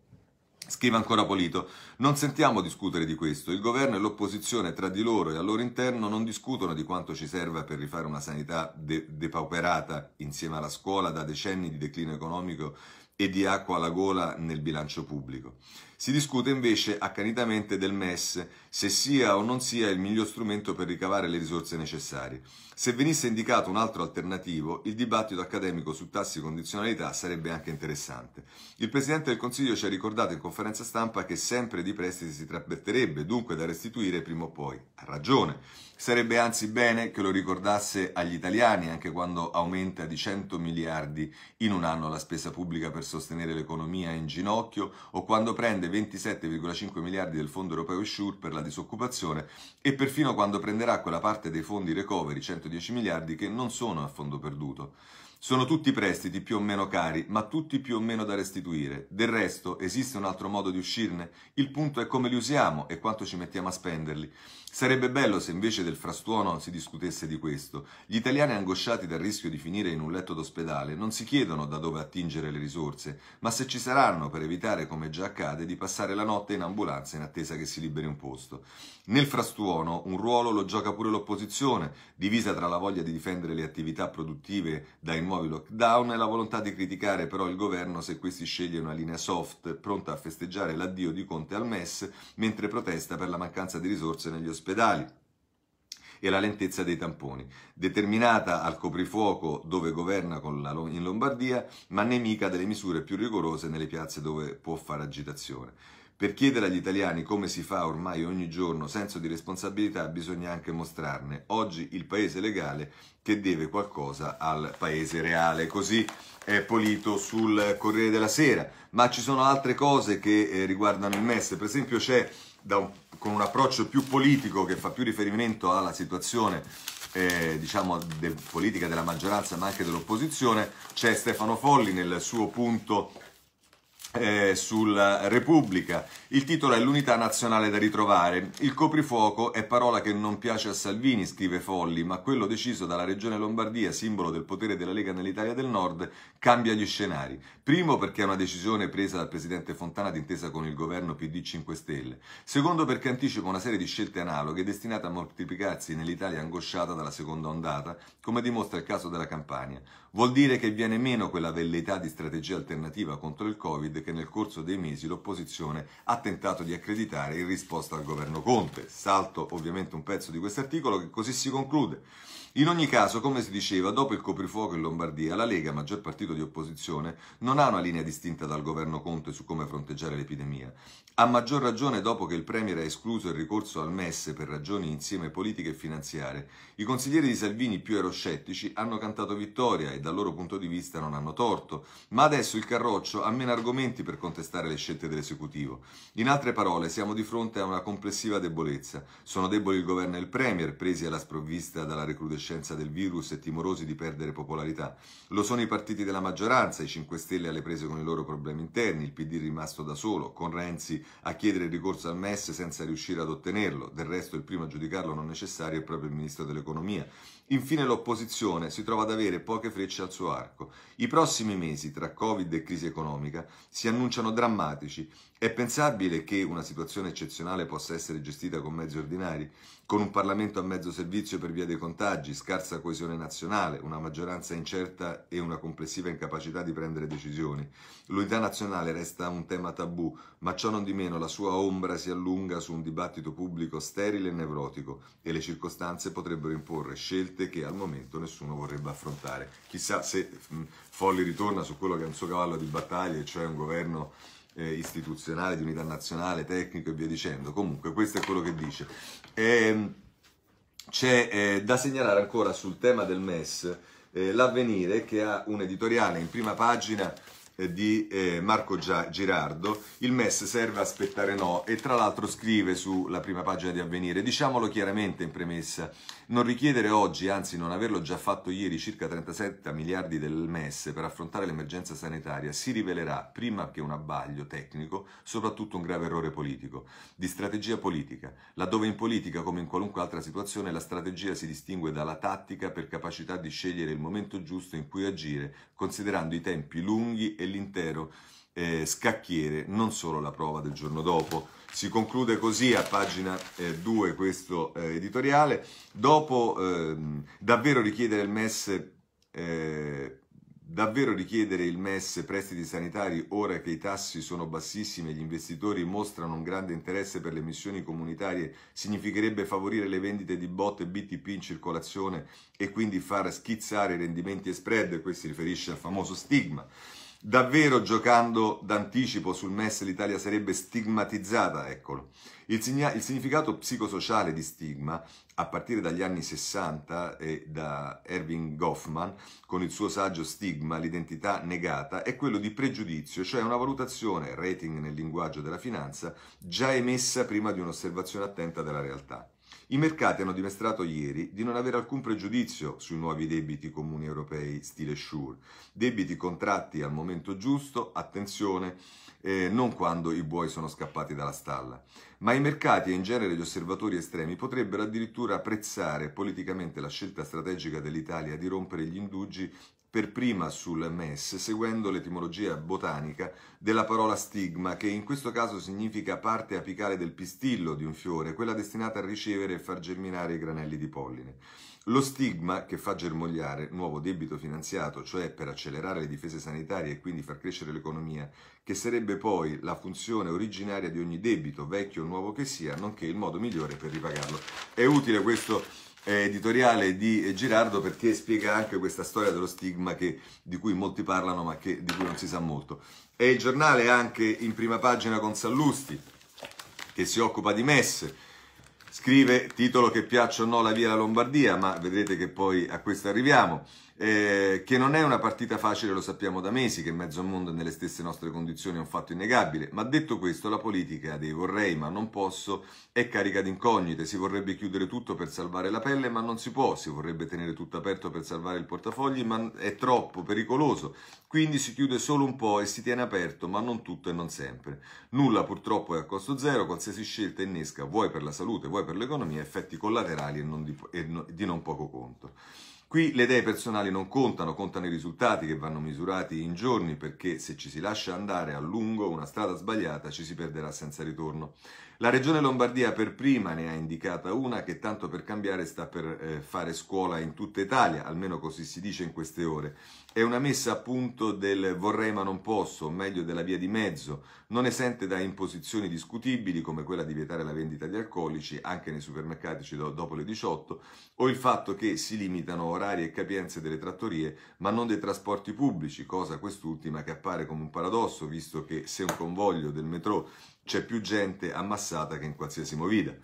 Scrive ancora Polito, non sentiamo discutere di questo, il governo e l'opposizione tra di loro e al loro interno non discutono di quanto ci serva per rifare una sanità de- depauperata insieme alla scuola da decenni di declino economico e di acqua alla gola nel bilancio pubblico. Si discute invece accanitamente del MES, se sia o non sia il miglior strumento per ricavare le risorse necessarie. Se venisse indicato un altro alternativo, il dibattito accademico su tassi e condizionalità sarebbe anche interessante. Il Presidente del Consiglio ci ha ricordato in conferenza stampa che sempre di prestiti si tratterebbe, dunque da restituire prima o poi. Ha ragione. Sarebbe anzi bene che lo ricordasse agli italiani, anche quando aumenta di 100 miliardi in un anno la spesa pubblica per sostenere l'economia in ginocchio o quando prende prende 27,5 miliardi del fondo europeo SURE per la disoccupazione e perfino quando prenderà quella parte dei fondi recovery, 110 miliardi, che non sono a fondo perduto. Sono tutti prestiti più o meno cari, ma tutti più o meno da restituire. Del resto, esiste un altro modo di uscirne? Il punto è come li usiamo e quanto ci mettiamo a spenderli. Sarebbe bello se invece del frastuono si discutesse di questo. Gli italiani angosciati dal rischio di finire in un letto d'ospedale non si chiedono da dove attingere le risorse, ma se ci saranno per evitare, come già accade, di passare la notte in ambulanza in attesa che si liberi un posto. Nel frastuono un ruolo lo gioca pure l'opposizione, divisa tra la voglia di difendere le attività produttive dai nuovi lockdown e la volontà di criticare però il governo se questi sceglie una linea soft, pronta a festeggiare l'addio di Conte al MES, mentre protesta per la mancanza di risorse negli ospedali ospedali e la lentezza dei tamponi, determinata al coprifuoco dove governa la, in Lombardia, ma nemica delle misure più rigorose nelle piazze dove può fare agitazione. Per chiedere agli italiani come si fa ormai ogni giorno senso di responsabilità bisogna anche mostrarne oggi il paese legale che deve qualcosa al paese reale. Così è pulito sul Corriere della Sera. Ma ci sono altre cose che eh, riguardano il MES. Per esempio c'è un, con un approccio più politico che fa più riferimento alla situazione eh, diciamo, de, politica della maggioranza ma anche dell'opposizione, c'è Stefano Folli nel suo punto eh, sulla Repubblica. Il titolo è L'unità nazionale da ritrovare. Il coprifuoco è parola che non piace a Salvini, scrive Folli, ma quello deciso dalla regione Lombardia, simbolo del potere della Lega nell'Italia del Nord, cambia gli scenari. Primo perché è una decisione presa dal presidente Fontana d'intesa con il governo PD 5 Stelle. Secondo perché anticipa una serie di scelte analoghe destinate a moltiplicarsi nell'Italia angosciata dalla seconda ondata, come dimostra il caso della Campania. Vuol dire che viene meno quella velleità di strategia alternativa contro il Covid che nel corso dei mesi l'opposizione ha tentato di accreditare in risposta al governo Conte. Salto ovviamente un pezzo di questo articolo che così si conclude. In ogni caso, come si diceva, dopo il coprifuoco in Lombardia, la Lega, maggior partito di opposizione, non ha una linea distinta dal governo Conte su come fronteggiare l'epidemia. A maggior ragione dopo che il Premier ha escluso il ricorso al MES per ragioni insieme politiche e finanziarie. I consiglieri di Salvini più eroscettici hanno cantato vittoria e dal loro punto di vista non hanno torto, ma adesso il Carroccio ha meno argomenti per contestare le scelte dell'esecutivo. In altre parole, siamo di fronte a una complessiva debolezza. Sono deboli il governo e il Premier, presi alla sprovvista dalla recrudescenza coscienza del virus e timorosi di perdere popolarità. Lo sono i partiti della maggioranza, i 5 Stelle alle prese con i loro problemi interni, il PD rimasto da solo, con Renzi a chiedere il ricorso al MES senza riuscire ad ottenerlo, del resto il primo a giudicarlo non necessario è proprio il Ministro dell'Economia. Infine l'opposizione si trova ad avere poche frecce al suo arco. I prossimi mesi, tra Covid e crisi economica, si annunciano drammatici. È pensabile che una situazione eccezionale possa essere gestita con mezzi ordinari, con un Parlamento a mezzo servizio per via dei contagi, scarsa coesione nazionale, una maggioranza incerta e una complessiva incapacità di prendere decisioni. L'unità nazionale resta un tema tabù, ma ciò non di meno la sua ombra si allunga su un dibattito pubblico sterile e nevrotico e le circostanze potrebbero imporre scelte che al momento nessuno vorrebbe affrontare. Chissà se mm, Folli ritorna su quello che è un suo cavallo di battaglia, cioè un governo eh, istituzionale, di unità nazionale, tecnico e via dicendo. Comunque questo è quello che dice. E, ehm, c'è eh, da segnalare ancora sul tema del MES eh, l'avvenire che ha un editoriale in prima pagina eh, di eh, Marco Girardo, il MES serve a aspettare no e tra l'altro scrive sulla prima pagina di avvenire, diciamolo chiaramente in premessa, non richiedere oggi, anzi non averlo già fatto ieri, circa 37 miliardi del MES per affrontare l'emergenza sanitaria si rivelerà prima che un abbaglio tecnico, soprattutto un grave errore politico, di strategia politica, laddove in politica come in qualunque altra situazione la strategia si distingue dalla tattica per capacità di scegliere il momento giusto in cui agire, considerando i tempi lunghi e l'intero eh, scacchiere, non solo la prova del giorno dopo. Si conclude così a pagina 2 eh, questo eh, editoriale. Dopo ehm, davvero richiedere il MES eh, Davvero richiedere il MES prestiti sanitari ora che i tassi sono bassissimi e gli investitori mostrano un grande interesse per le missioni comunitarie significherebbe favorire le vendite di botte BTP in circolazione e quindi far schizzare rendimenti e spread, questo si riferisce al famoso stigma Davvero giocando d'anticipo sul MES l'Italia sarebbe stigmatizzata, eccolo. Il, signa- il, significato psicosociale di stigma, a partire dagli anni 60 e da Erwin Goffman, con il suo saggio Stigma, l'identità negata, è quello di pregiudizio, cioè una valutazione, rating nel linguaggio della finanza, già emessa prima di un'osservazione attenta della realtà. I mercati hanno dimostrato ieri di non avere alcun pregiudizio sui nuovi debiti comuni europei stile Sure. Debiti contratti al momento giusto, attenzione, eh, non quando i buoi sono scappati dalla stalla. Ma i mercati e in genere gli osservatori estremi potrebbero addirittura apprezzare politicamente la scelta strategica dell'Italia di rompere gli indugi per prima sul MES, seguendo l'etimologia botanica della parola stigma, che in questo caso significa parte apicale del pistillo di un fiore, quella destinata a ricevere e far germinare i granelli di polline. Lo stigma che fa germogliare nuovo debito finanziato, cioè per accelerare le difese sanitarie e quindi far crescere l'economia, che sarebbe poi la funzione originaria di ogni debito, vecchio o nuovo che sia, nonché il modo migliore per ripagarlo. È utile questo editoriale di Girardo perché spiega anche questa storia dello stigma che, di cui molti parlano ma che, di cui non si sa molto. E il giornale è anche in prima pagina con Sallusti che si occupa di messe. Scrive titolo che piaccia o no la via alla Lombardia, ma vedrete che poi a questo arriviamo eh, che non è una partita facile, lo sappiamo da mesi, che mezzo mondo è nelle stesse nostre condizioni è un fatto innegabile, ma detto questo la politica dei vorrei ma non posso è carica di incognite, si vorrebbe chiudere tutto per salvare la pelle ma non si può, si vorrebbe tenere tutto aperto per salvare il portafogli ma è troppo pericoloso, quindi si chiude solo un po' e si tiene aperto ma non tutto e non sempre. Nulla purtroppo è a costo zero, qualsiasi scelta innesca, vuoi per la salute, vuoi per l'economia, effetti collaterali e, non di, e no, di non poco conto. Qui le idee personali non contano, contano i risultati che vanno misurati in giorni perché se ci si lascia andare a lungo una strada sbagliata ci si perderà senza ritorno. La regione Lombardia per prima ne ha indicata una che tanto per cambiare sta per eh, fare scuola in tutta Italia, almeno così si dice in queste ore. È una messa a punto del vorrei ma non posso, o meglio della via di mezzo, non esente da imposizioni discutibili come quella di vietare la vendita di alcolici anche nei supermercati dopo le 18 o il fatto che si limitano orari e capienze delle trattorie ma non dei trasporti pubblici, cosa quest'ultima che appare come un paradosso visto che se un convoglio del metro c'è più gente ammassata che in qualsiasi movida.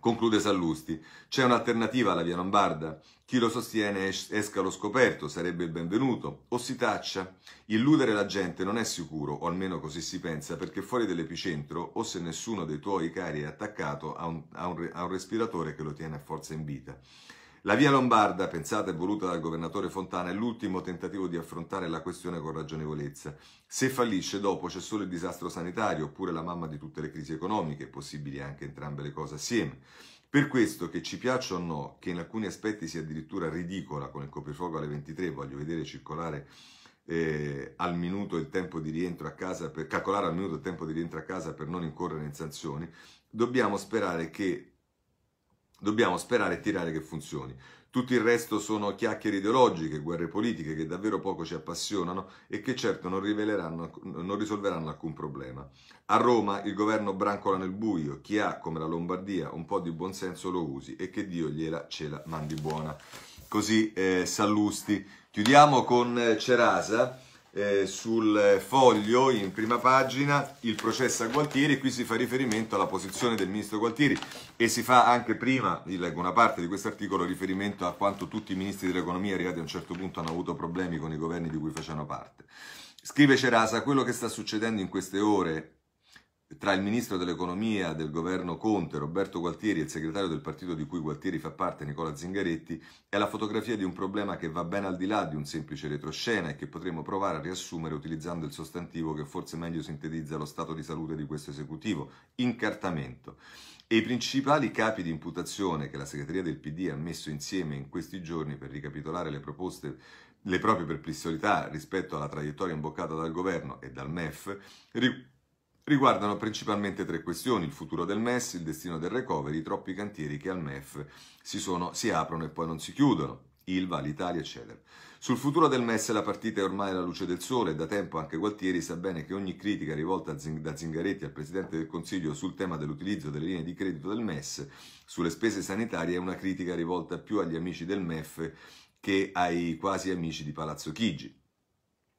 Conclude Sallusti, c'è un'alternativa alla via Lombarda? Chi lo sostiene esca allo scoperto, sarebbe il benvenuto, o si taccia. Illudere la gente non è sicuro, o almeno così si pensa, perché fuori dall'epicentro, o se nessuno dei tuoi cari è attaccato, ha un, a un, a un respiratore che lo tiene a forza in vita. La via Lombarda, pensata e voluta dal governatore Fontana, è l'ultimo tentativo di affrontare la questione con ragionevolezza. Se fallisce, dopo c'è solo il disastro sanitario, oppure la mamma di tutte le crisi economiche, possibili anche entrambe le cose assieme. Per questo che ci piaccia o no, che in alcuni aspetti sia addirittura ridicola con il coprifuoco alle 23, voglio vedere circolare eh, al minuto il tempo di rientro a casa per calcolare al minuto il tempo di rientro a casa per non incorrere in sanzioni, dobbiamo sperare che Dobbiamo sperare e tirare che funzioni. Tutto il resto sono chiacchiere ideologiche, guerre politiche che davvero poco ci appassionano e che certo non, non risolveranno alcun problema. A Roma il governo brancola nel buio, chi ha, come la Lombardia, un po' di buonsenso lo usi e che Dio gliela ce la mandi buona. Così eh, Sallusti. Chiudiamo con eh, Cerasa eh, sul foglio in prima pagina il processo a Gualtieri, qui si fa riferimento alla posizione del ministro Gualtieri e si fa anche prima, vi leggo una parte di questo articolo, riferimento a quanto tutti i ministri dell'economia arrivati a un certo punto hanno avuto problemi con i governi di cui facevano parte. Scrive Cerasa, quello che sta succedendo in queste ore tra il ministro dell'economia del governo Conte, Roberto Gualtieri, e il segretario del partito di cui Gualtieri fa parte, Nicola Zingaretti, è la fotografia di un problema che va ben al di là di un semplice retroscena e che potremmo provare a riassumere utilizzando il sostantivo che forse meglio sintetizza lo stato di salute di questo esecutivo, incartamento. E i principali capi di imputazione che la segreteria del PD ha messo insieme in questi giorni per ricapitolare le proposte le proprie perplessità rispetto alla traiettoria imboccata dal governo e dal MEF, riguardano principalmente tre questioni, il futuro del MES, il destino del recovery, i troppi cantieri che al MEF si, sono, si aprono e poi non si chiudono, Ilva, l'Italia, eccetera. Sul futuro del MES la partita è ormai alla luce del sole da tempo anche Gualtieri sa bene che ogni critica rivolta Zing- da Zingaretti al Presidente del Consiglio sul tema dell'utilizzo delle linee di credito del MES sulle spese sanitarie è una critica rivolta più agli amici del MEF che ai quasi amici di Palazzo Chigi.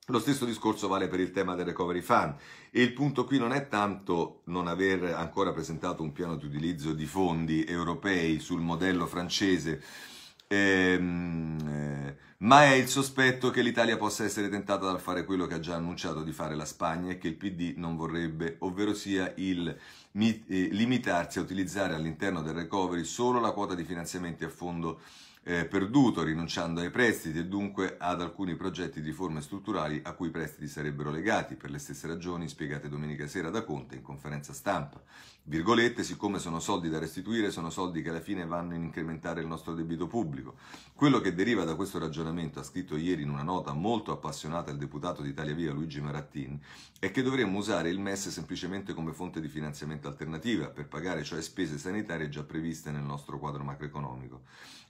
Lo stesso discorso vale per il tema del recovery fund e il punto qui non è tanto non aver ancora presentato un piano di utilizzo di fondi europei sul modello francese, ehm, eh, ma è il sospetto che l'Italia possa essere tentata dal fare quello che ha già annunciato di fare la Spagna e che il PD non vorrebbe, ovvero sia il eh, limitarsi a utilizzare all'interno del recovery solo la quota di finanziamenti a fondo europeo eh, perduto rinunciando ai prestiti e dunque ad alcuni progetti di riforme strutturali a cui i prestiti sarebbero legati per le stesse ragioni spiegate domenica sera da Conte in conferenza stampa virgolette, siccome sono soldi da restituire, sono soldi che alla fine vanno in incrementare il nostro debito pubblico. Quello che deriva da questo ragionamento, ha scritto ieri in una nota molto appassionata il deputato di Italia Via Luigi Marattin, è che dovremmo usare il MES semplicemente come fonte di finanziamento alternativa, per pagare cioè spese sanitarie già previste nel nostro quadro macroeconomico.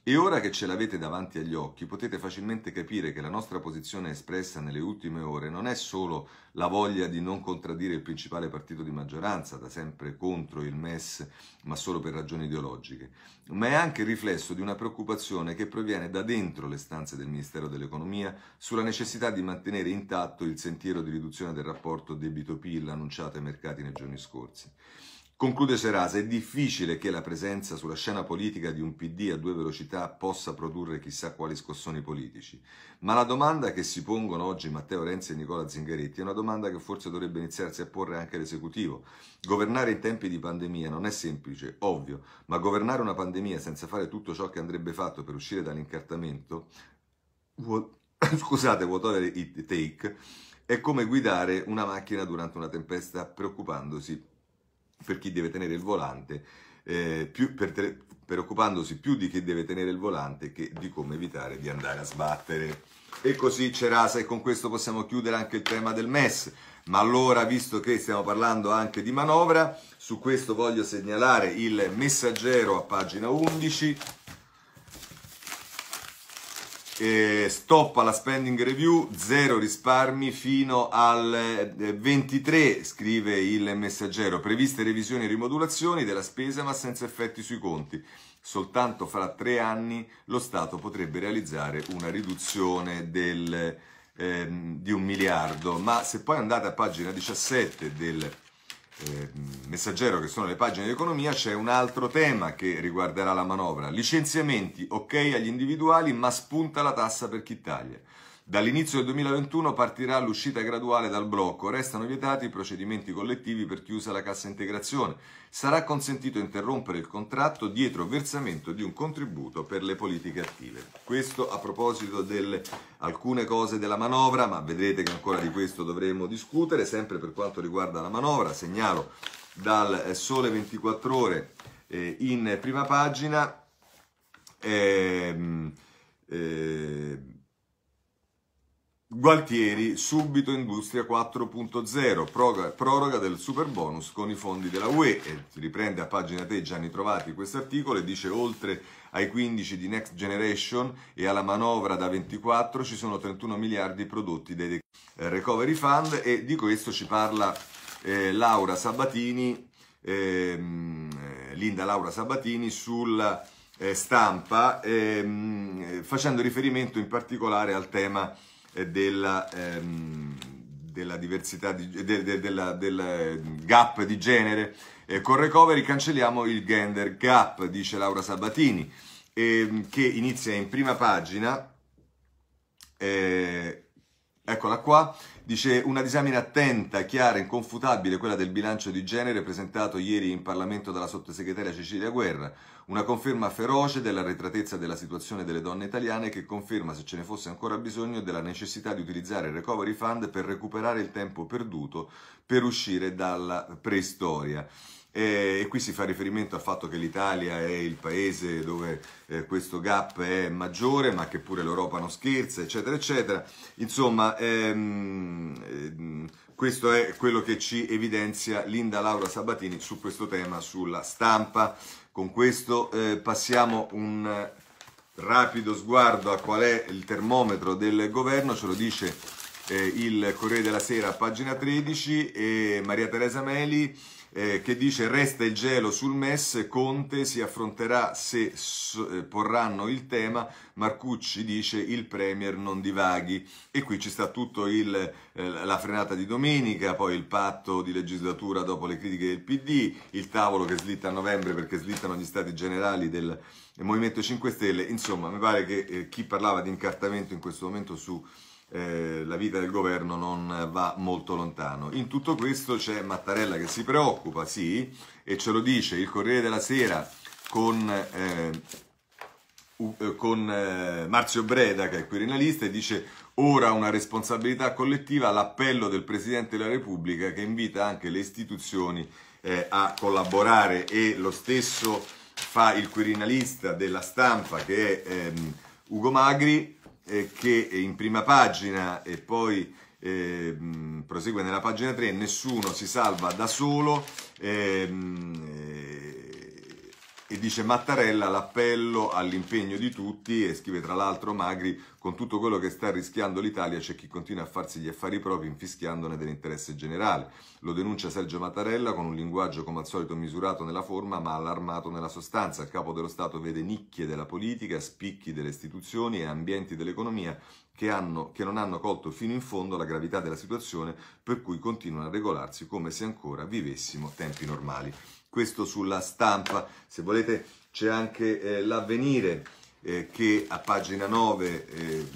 E ora che ce l'avete davanti agli occhi, potete facilmente capire che la nostra posizione espressa nelle ultime ore non è solo la voglia di non contraddire il principale partito di maggioranza, da sempre contro, contro il MES, ma solo per ragioni ideologiche, ma è anche il riflesso di una preoccupazione che proviene da dentro le stanze del Ministero dell'Economia sulla necessità di mantenere intatto il sentiero di riduzione del rapporto debito-PIL annunciato ai mercati nei giorni scorsi. Conclude Serasa, è difficile che la presenza sulla scena politica di un PD a due velocità possa produrre chissà quali scossoni politici, ma la domanda che si pongono oggi Matteo Renzi e Nicola Zingaretti è una domanda che forse dovrebbe iniziarsi a porre anche l'esecutivo. Governare in tempi di pandemia non è semplice, ovvio, ma governare una pandemia senza fare tutto ciò che andrebbe fatto per uscire dall'incartamento, vuol... [coughs] scusate, whatever it take, è come guidare una macchina durante una tempesta preoccupandosi per chi deve tenere il volante, eh, più, per, te, preoccupandosi più di chi deve tenere il volante che di come evitare di andare a sbattere. E così c'è Rasa e con questo possiamo chiudere anche il tema del MES. Ma allora, visto che stiamo parlando anche di manovra, su questo voglio segnalare il messaggero a pagina 11 eh, stop alla spending review, zero risparmi fino al 23, eh, scrive il messaggero. Previste revisioni e rimodulazioni della spesa ma senza effetti sui conti. Soltanto fra tre anni lo Stato potrebbe realizzare una riduzione del, ehm, di un miliardo. Ma se poi andate a pagina 17 del Ehm, messaggero che sono le pagine di economia c'è un altro tema che riguarderà la manovra licenziamenti ok agli individuali ma spunta la tassa per chi taglia Dall'inizio del 2021 partirà l'uscita graduale dal blocco, restano vietati i procedimenti collettivi per chiusa la cassa integrazione, sarà consentito interrompere il contratto dietro versamento di un contributo per le politiche attive. Questo a proposito delle alcune cose della manovra, ma vedrete che ancora di questo dovremo discutere, sempre per quanto riguarda la manovra, segnalo dal eh, sole 24 ore eh, in prima pagina. Ehm, eh, Gualtieri, subito Industria 4.0, proroga del super bonus con i fondi della UE. E riprende a pagina 3 Gianni Trovati questo articolo e dice oltre ai 15 di Next Generation e alla manovra da 24 ci sono 31 miliardi prodotti dai eh, Recovery Fund e di questo ci parla eh, Laura Sabatini, ehm, eh, Linda Laura Sabatini sulla eh, stampa, ehm, eh, facendo riferimento in particolare al tema della, ehm, della diversità, di, de, de, della, del eh, gap di genere. Eh, con Recovery cancelliamo il gender gap, dice Laura Sabatini, ehm, che inizia in prima pagina. Eh, eccola qua. Dice una disamina attenta, chiara, inconfutabile, quella del bilancio di genere presentato ieri in Parlamento dalla sottosegretaria Cecilia Guerra una conferma feroce della retratezza della situazione delle donne italiane che conferma, se ce ne fosse ancora bisogno, della necessità di utilizzare il Recovery Fund per recuperare il tempo perduto per uscire dalla preistoria. E, qui si fa riferimento al fatto che l'Italia è il paese dove eh, questo gap è maggiore, ma che pure l'Europa non scherza, eccetera, eccetera. Insomma, ehm, ehm, questo è quello che ci evidenzia Linda Laura Sabatini su questo tema, sulla stampa. Con questo eh, passiamo un eh, rapido sguardo a qual è il termometro del governo, ce lo dice eh, il Corriere della Sera, pagina 13, e Maria Teresa Meli eh, che dice resta il gelo sul MES, Conte si affronterà se so, eh, porranno il tema, Marcucci dice il Premier non divaghi e qui ci sta tutto il, eh, la frenata di domenica, poi il patto di legislatura dopo le critiche del PD, il tavolo che slitta a novembre perché slittano gli stati generali del Movimento 5 Stelle, insomma mi pare che eh, chi parlava di incartamento in questo momento su eh, la vita del governo non va molto lontano. In tutto questo c'è Mattarella che si preoccupa, sì, e ce lo dice il Corriere della Sera con, eh, eh con eh, Marzio Breda, che è quirinalista, e dice ora una responsabilità collettiva all'appello del Presidente della Repubblica che invita anche le istituzioni eh, a collaborare e lo stesso fa il quirinalista della stampa che è ehm, Ugo Magri eh, che in prima pagina e poi eh, prosegue nella pagina 3, nessuno si salva da solo. Ehm, eh, e dice Mattarella l'appello all'impegno di tutti e scrive tra l'altro Magri con tutto quello che sta rischiando l'Italia c'è chi continua a farsi gli affari propri infischiandone dell'interesse generale. Lo denuncia Sergio Mattarella con un linguaggio come al solito misurato nella forma ma allarmato nella sostanza. Il capo dello Stato vede nicchie della politica, spicchi delle istituzioni e ambienti dell'economia che, hanno, che non hanno colto fino in fondo la gravità della situazione per cui continuano a regolarsi come se ancora vivessimo tempi normali questo sulla stampa, se volete c'è anche eh, l'avvenire eh, che a pagina 9 eh,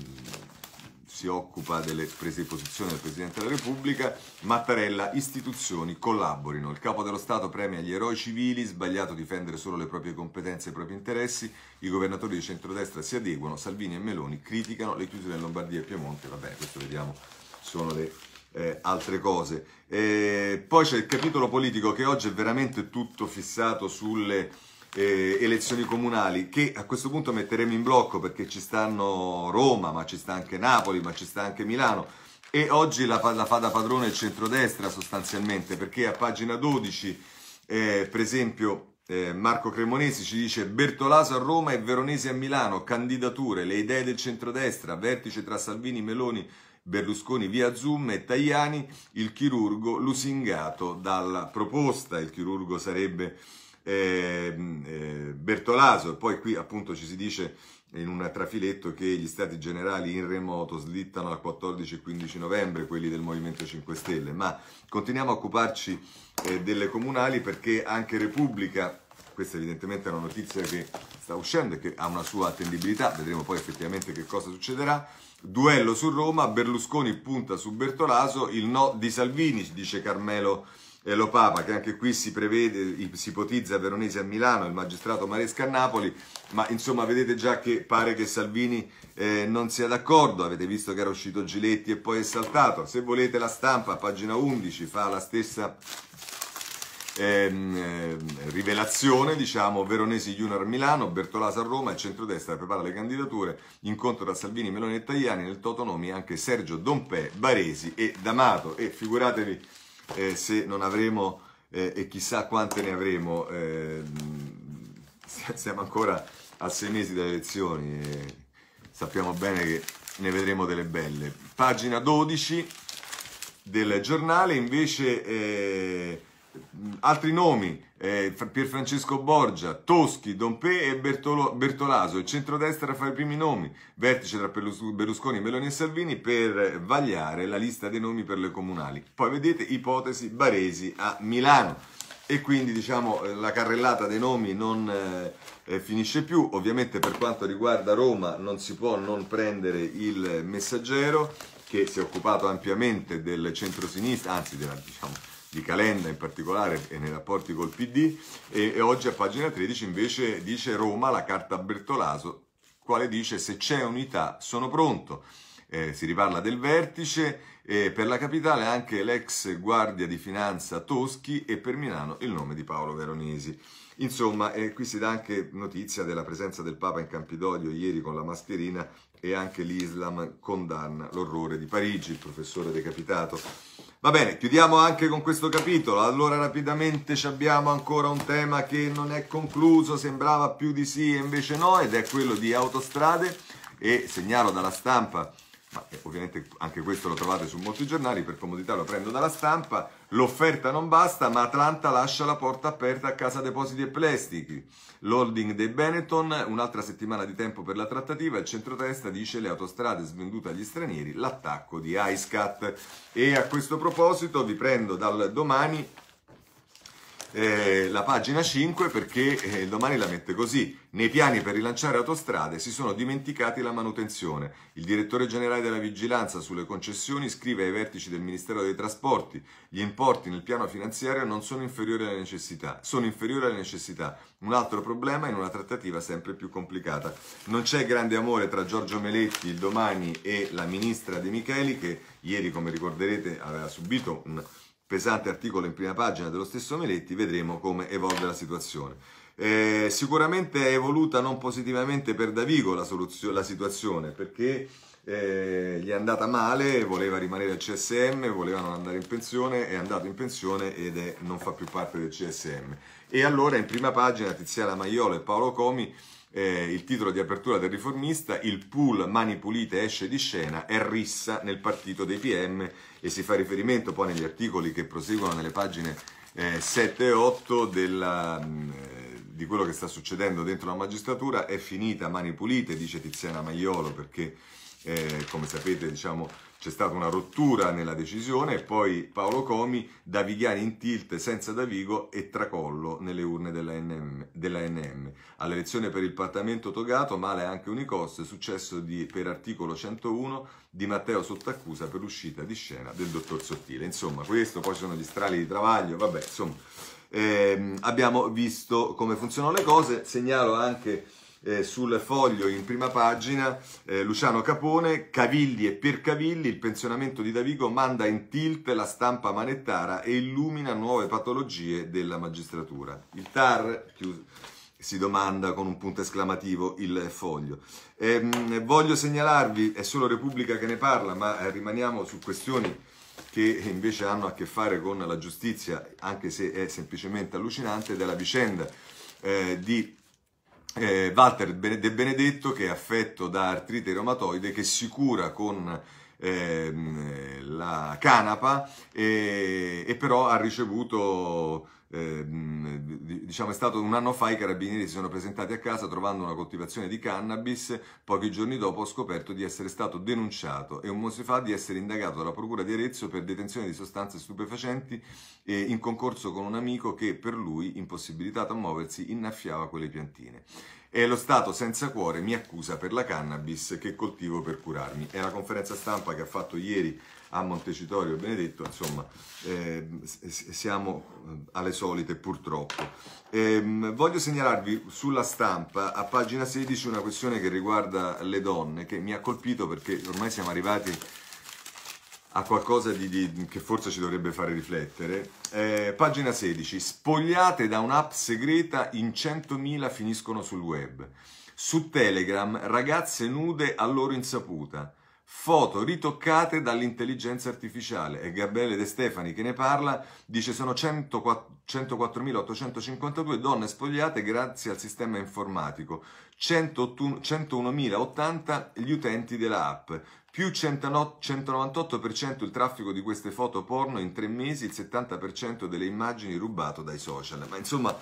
si occupa delle prese di posizione del Presidente della Repubblica, Mattarella, istituzioni collaborino, il Capo dello Stato premia gli eroi civili, sbagliato difendere solo le proprie competenze e i propri interessi, i governatori di centrodestra si adeguano, Salvini e Meloni criticano le chiusure in Lombardia e Piemonte, vabbè questo vediamo, sono le eh, altre cose. Eh, poi c'è il capitolo politico che oggi è veramente tutto fissato sulle eh, elezioni comunali che a questo punto metteremo in blocco perché ci stanno Roma, ma ci sta anche Napoli, ma ci sta anche Milano e oggi la, la fa da padrone il centrodestra sostanzialmente perché a pagina 12 eh, per esempio eh, Marco Cremonesi ci dice Bertolaso a Roma e Veronesi a Milano, candidature, le idee del centrodestra, vertice tra Salvini, e Meloni, Berlusconi via Zoom e Tajani, il chirurgo lusingato dalla proposta. Il chirurgo sarebbe eh, eh, Bertolaso. Poi qui appunto ci si dice in un trafiletto che gli stati generali in remoto slittano al 14 e 15 novembre, quelli del Movimento 5 Stelle. Ma continuiamo a occuparci eh, delle comunali perché anche Repubblica, questa evidentemente è una notizia che sta uscendo e che ha una sua attendibilità, vedremo poi effettivamente che cosa succederà Duello su Roma, Berlusconi punta su Bertolaso, il no di Salvini, dice Carmelo eh, Lo Papa, che anche qui si prevede, si ipotizza Veronese a Milano, il magistrato Maresca a Napoli, ma insomma vedete già che pare che Salvini eh, non sia d'accordo, avete visto che era uscito Giletti e poi è saltato, se volete la stampa, pagina 11, fa la stessa Ehm, ehm, rivelazione, diciamo, Veronesi Junior Milano, Bertolasa a Roma, il centrodestra prepara le candidature, incontro tra Salvini, Meloni e Tajani, nel Totonomi anche Sergio Dompè, Baresi e D'Amato. E figuratevi eh, se non avremo, eh, e chissà quante ne avremo, eh, [laughs] siamo ancora a sei mesi dalle elezioni e sappiamo bene che ne vedremo delle belle. Pagina 12 del giornale invece eh, Mm, altri nomi, eh, Francesco Borgia, Toschi, Dompe e Bertolo, Bertolaso, il centrodestra fa i primi nomi, vertice tra Berlusconi, Meloni e Salvini per vagliare la lista dei nomi per le comunali. Poi vedete ipotesi Baresi a Milano e quindi diciamo eh, la carrellata dei nomi non eh, finisce più, ovviamente per quanto riguarda Roma non si può non prendere il messaggero che si è occupato ampiamente del centro-sinistra, anzi della diciamo di Calenda in particolare e nei rapporti col PD e, e oggi a pagina 13 invece dice Roma, la carta Bertolaso, quale dice se c'è unità sono pronto. Eh, si riparla del vertice, eh, per la capitale anche l'ex guardia di finanza Toschi e per Milano il nome di Paolo Veronesi. Insomma, eh, qui si dà anche notizia della presenza del Papa in Campidoglio ieri con la mascherina e anche l'Islam condanna l'orrore di Parigi, il professore decapitato Va bene, chiudiamo anche con questo capitolo. Allora rapidamente abbiamo ancora un tema che non è concluso, sembrava più di sì e invece no, ed è quello di autostrade e segnalo dalla stampa, ma eh, ovviamente anche questo lo trovate su molti giornali, per comodità lo prendo dalla stampa, l'offerta non basta, ma Atlanta lascia la porta aperta a Casa Depositi e Prestiti. L'holding dei Benetton, un'altra settimana di tempo per la trattativa, il centrotesta dice le autostrade svendute agli stranieri, l'attacco di ISCAT. E a questo proposito vi prendo dal domani eh, la pagina 5 perché eh, domani la mette così. Nei piani per rilanciare autostrade si sono dimenticati la manutenzione. Il direttore generale della vigilanza sulle concessioni scrive ai vertici del Ministero dei Trasporti gli importi nel piano finanziario non sono inferiori alle necessità. Sono inferiori alle necessità. Un altro problema in una trattativa sempre più complicata. Non c'è grande amore tra Giorgio Meletti il domani e la ministra De Micheli che ieri, come ricorderete, aveva subito un pesante articolo in prima pagina dello stesso Meletti, vedremo come evolve la situazione. Eh, sicuramente è evoluta non positivamente per Davigo la, soluzio- la situazione, perché eh, gli è andata male, voleva rimanere al CSM, voleva non andare in pensione, è andato in pensione ed è, non fa più parte del CSM. E allora in prima pagina Tiziana Maiolo e Paolo Comi eh, il titolo di apertura del riformista, il pool Mani Pulite esce di scena, è rissa nel partito dei PM e si fa riferimento poi negli articoli che proseguono nelle pagine eh, 7 e 8 della, mm, di quello che sta succedendo dentro la magistratura, è finita a mani pulite, dice Tiziana Maiolo, perché eh, come sapete diciamo, c'è stata una rottura nella decisione e poi Paolo Comi, Davigiani in tilt senza Davigo e tracollo nelle urne della NM. Della NM. All'elezione per il Parlamento togato male anche Unicost, successo di, per articolo 101 di Matteo Sottaccusa per uscita di scena del dottor Sottile. Insomma, questo, poi ci sono gli strali di travaglio, vabbè, insomma. Ehm, abbiamo visto come funzionano le cose, segnalo anche eh, sul foglio in prima pagina eh, Luciano Capone, Cavilli e per Cavilli il pensionamento di Davigo manda in tilt la stampa manettara e illumina nuove patologie della magistratura. Il TAR, chiuso, si domanda con un punto esclamativo il foglio. Ehm, voglio segnalarvi, è solo Repubblica che ne parla, ma eh, rimaniamo su questioni che invece hanno a che fare con la giustizia, anche se è semplicemente allucinante, della vicenda eh, di eh, Walter De Benedetto che è affetto da artrite reumatoide che si cura con ehm, la canapa e, e, però ha ricevuto, ehm, diciamo è stato un anno fa i carabinieri si sono presentati a casa trovando una coltivazione di cannabis, pochi giorni dopo ho scoperto di essere stato denunciato e un mese fa di essere indagato dalla Procura di Arezzo per detenzione di sostanze stupefacenti eh, in concorso con un amico che per lui, impossibilitato a muoversi, innaffiava quelle piantine e lo Stato senza cuore mi accusa per la cannabis che coltivo per curarmi. È la conferenza stampa che ha fatto ieri a Montecitorio Benedetto, insomma, ehm, eh, siamo alle solite purtroppo. Eh, voglio segnalarvi sulla stampa, a pagina 16, una questione che riguarda le donne, che mi ha colpito perché ormai siamo arrivati a qualcosa di, di, che forse ci dovrebbe fare riflettere. Eh, pagina 16. Spogliate da un'app segreta in 100.000 finiscono sul web. Su Telegram ragazze nude a loro insaputa. Foto ritoccate dall'intelligenza artificiale. E Gabriele De Stefani che ne parla dice sono 104.852 donne spogliate grazie al sistema informatico. 101.080 gli utenti della app. Più 198% il traffico di queste foto porno in tre mesi, il 70% delle immagini rubato dai social. Ma insomma,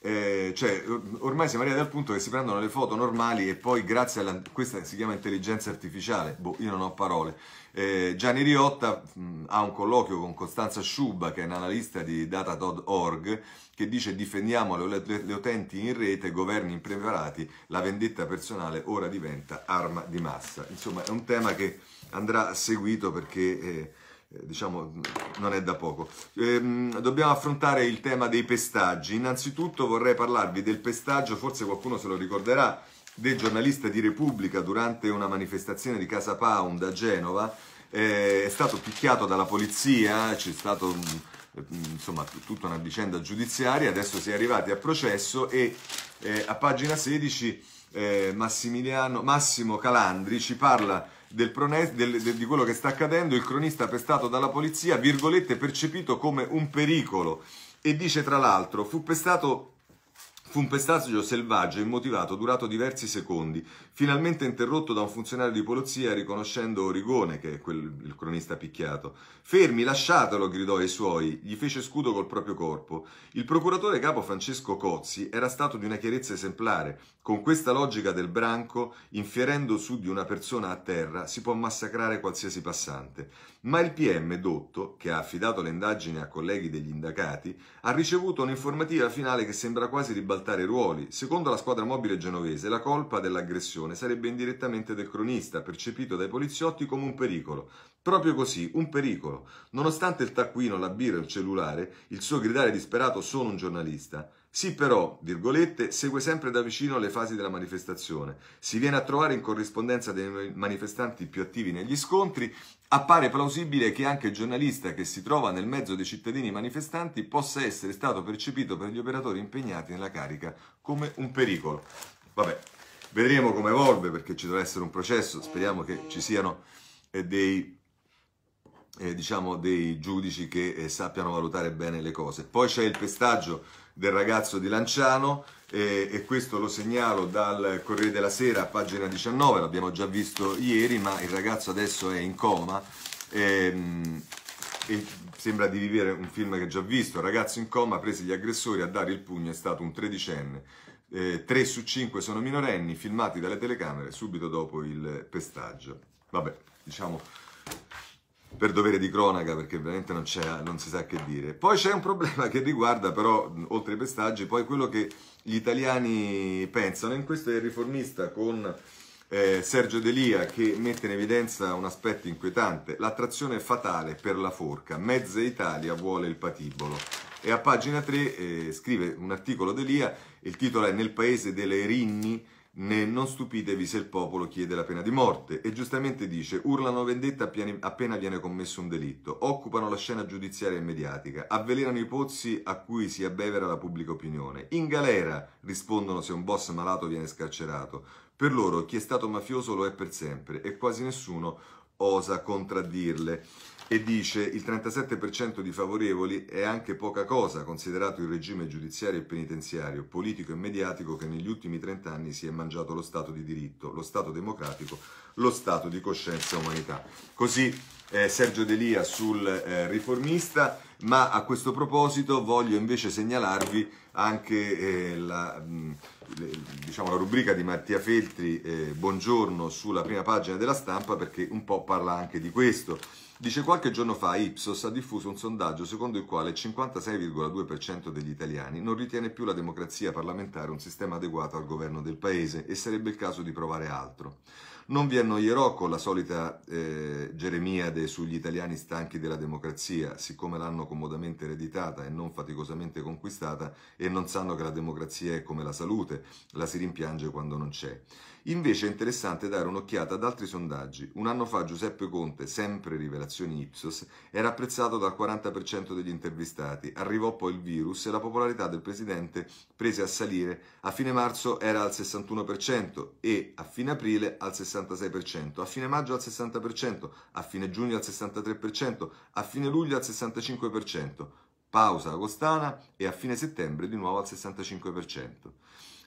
eh, cioè, ormai siamo arrivati al punto che si prendono le foto normali e poi grazie a questa si chiama intelligenza artificiale, boh, io non ho parole, eh, Gianni Riotta mh, ha un colloquio con Costanza Sciuba, che è un analista di Datadod.org, che dice difendiamo le, le, le utenti in rete, governi impreparati, la vendetta personale ora diventa arma di massa. Insomma è un tema che andrà seguito perché... Eh, eh diciamo non è da poco. Ehm, dobbiamo affrontare il tema dei pestaggi. Innanzitutto vorrei parlarvi del pestaggio, forse qualcuno se lo ricorderà, del giornalista di Repubblica durante una manifestazione di Casa Pound a Genova, eh, è stato picchiato dalla polizia, c'è stata mm, mm, insomma tutta una vicenda giudiziaria, adesso si è arrivati a processo e eh, a pagina 16 eh, Massimo Calandri ci parla del prone, del, del, di quello che sta accadendo, il cronista pestato dalla polizia, virgolette, percepito come un pericolo e dice tra l'altro fu pestato Fu un pestaggio selvaggio e immotivato durato diversi secondi, finalmente interrotto da un funzionario di polizia riconoscendo Origone, che è quel, il cronista picchiato. Fermi, lasciatelo, gridò ai suoi, gli fece scudo col proprio corpo. Il procuratore capo Francesco Cozzi era stato di una chiarezza esemplare, con questa logica del branco, infierendo su di una persona a terra, si può massacrare qualsiasi passante. Ma il PM Dotto, che ha affidato le indagini a colleghi degli indagati, ha ricevuto un'informativa finale che sembra quasi ribaltare i ruoli. Secondo la squadra mobile genovese, la colpa dell'aggressione sarebbe indirettamente del cronista, percepito dai poliziotti come un pericolo. Proprio così, un pericolo. Nonostante il taccuino, la birra e il cellulare, il suo gridare disperato sono un giornalista. Sì però, virgolette, segue sempre da vicino le fasi della manifestazione, si viene a trovare in corrispondenza dei manifestanti più attivi negli scontri, appare plausibile che anche il giornalista che si trova nel mezzo dei cittadini manifestanti possa essere stato percepito per gli operatori impegnati nella carica come un pericolo. Vabbè, vedremo come evolve perché ci dovrà essere un processo, speriamo che ci siano eh, dei eh, diciamo dei giudici che eh, sappiano valutare bene le cose. Poi c'è il pestaggio del ragazzo di Lanciano e, e, questo lo segnalo dal Corriere della Sera, pagina 19, l'abbiamo già visto ieri, ma il ragazzo adesso è in coma e, ehm, e sembra di vivere un film che ho già visto, ragazzo in coma, presi gli aggressori, a dare il pugno è stato un tredicenne. Eh, 3 su 5 sono minorenni, filmati dalle telecamere subito dopo il pestaggio. Vabbè, diciamo per dovere di cronaca perché veramente non, non, si sa che dire. Poi c'è un problema che riguarda però, oltre ai pestaggi, poi quello che gli italiani pensano. In questo è il riformista con eh, Sergio Delia che mette in evidenza un aspetto inquietante, l'attrazione fatale per la forca, mezza Italia vuole il patibolo. E a pagina 3 eh, scrive un articolo Delia, il titolo è Nel paese delle rinni, ne, non stupitevi se il popolo chiede la pena di morte e giustamente dice urlano vendetta appena viene commesso un delitto, occupano la scena giudiziaria e mediatica, avvelenano i pozzi a cui si abbevera la pubblica opinione, in galera rispondono se un boss malato viene scarcerato, per loro chi è stato mafioso lo è per sempre e quasi nessuno osa contraddirle e dice il 37% di favorevoli è anche poca cosa, considerato il regime giudiziario e penitenziario, politico e mediatico che negli ultimi 30 anni si è mangiato lo Stato di diritto, lo Stato democratico, lo Stato di coscienza e umanità. Così eh, Sergio Delia sul eh, riformista, ma a questo proposito voglio invece segnalarvi anche eh, la, mh, mm, diciamo, la, rubrica di Mattia Feltri, eh, Buongiorno, sulla prima pagina della stampa, perché un po' parla anche di questo Dice qualche giorno fa Ipsos ha diffuso un sondaggio secondo il quale il 56,2% degli italiani non ritiene più la democrazia parlamentare un sistema adeguato al governo del paese e sarebbe il caso di provare altro. Non vi annoierò con la solita eh, geremiade sugli italiani stanchi della democrazia, siccome l'hanno comodamente ereditata e non faticosamente conquistata e non sanno che la democrazia è come la salute, la si rimpiange quando non c'è. Invece è interessante dare un'occhiata ad altri sondaggi. Un anno fa Giuseppe Conte, sempre rivelazioni Ipsos, era apprezzato dal 40% degli intervistati. Arrivò poi il virus e la popolarità del presidente prese a salire. A fine marzo era al 61% e a fine aprile al 66%, a fine maggio al 60%, a fine giugno al 63%, a fine luglio al 65%. Pausa agostana e a fine settembre di nuovo al 65%.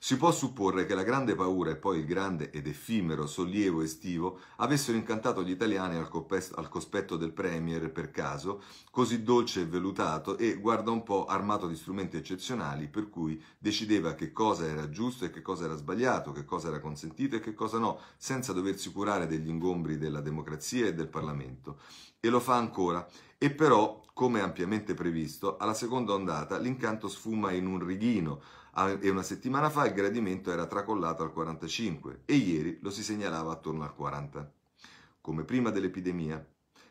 Si può supporre che la grande paura e poi il grande ed effimero sollievo estivo avessero incantato gli italiani al, copes- al cospetto del Premier per caso, così dolce e velutato e, guarda un po', armato di strumenti eccezionali per cui decideva che cosa era giusto e che cosa era sbagliato, che cosa era consentito e che cosa no, senza doversi curare degli ingombri della democrazia e del Parlamento. E lo fa ancora. E però, come ampiamente previsto, alla seconda ondata l'incanto sfuma in un righino, Ah, e una settimana fa il gradimento era tracollato al 45 e ieri lo si segnalava attorno al 40, come prima dell'epidemia,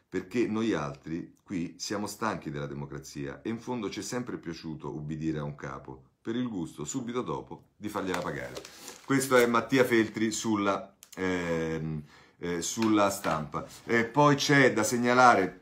perché noi altri qui siamo stanchi della democrazia e in fondo ci è sempre piaciuto ubbidire a un capo, per il gusto, subito dopo, di fargliela pagare. Questo è Mattia Feltri sulla, eh, eh, sulla stampa. E poi c'è da segnalare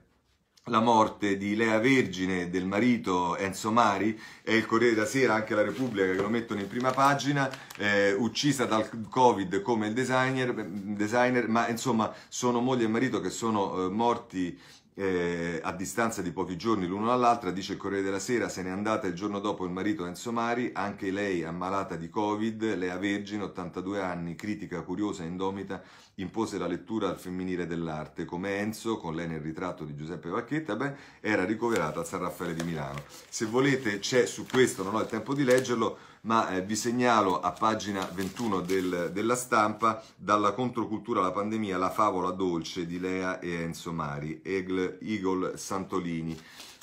la morte di Lea Vergine e del marito Enzo Mari, è il Corriere da Sera, anche la Repubblica che lo mettono in prima pagina, eh, uccisa dal Covid come il designer, mm, designer, ma insomma sono moglie e marito che sono eh, morti eh, a distanza di pochi giorni l'uno dall'altra, dice il Corriere della Sera, se n'è andata il giorno dopo il marito Enzo Mari, anche lei ammalata di Covid, Lea Vergine, 82 anni, critica, curiosa e indomita, impose la lettura al femminile dell'arte. Come Enzo, con lei nel ritratto di Giuseppe Vacchetta, beh, era ricoverata a San Raffaele di Milano. Se volete c'è su questo, non ho il tempo di leggerlo, ma eh, vi segnalo a pagina 21 del, della stampa dalla controcultura alla pandemia la favola dolce di Lea e Enzo Mari, Eagle, Eagle Santolini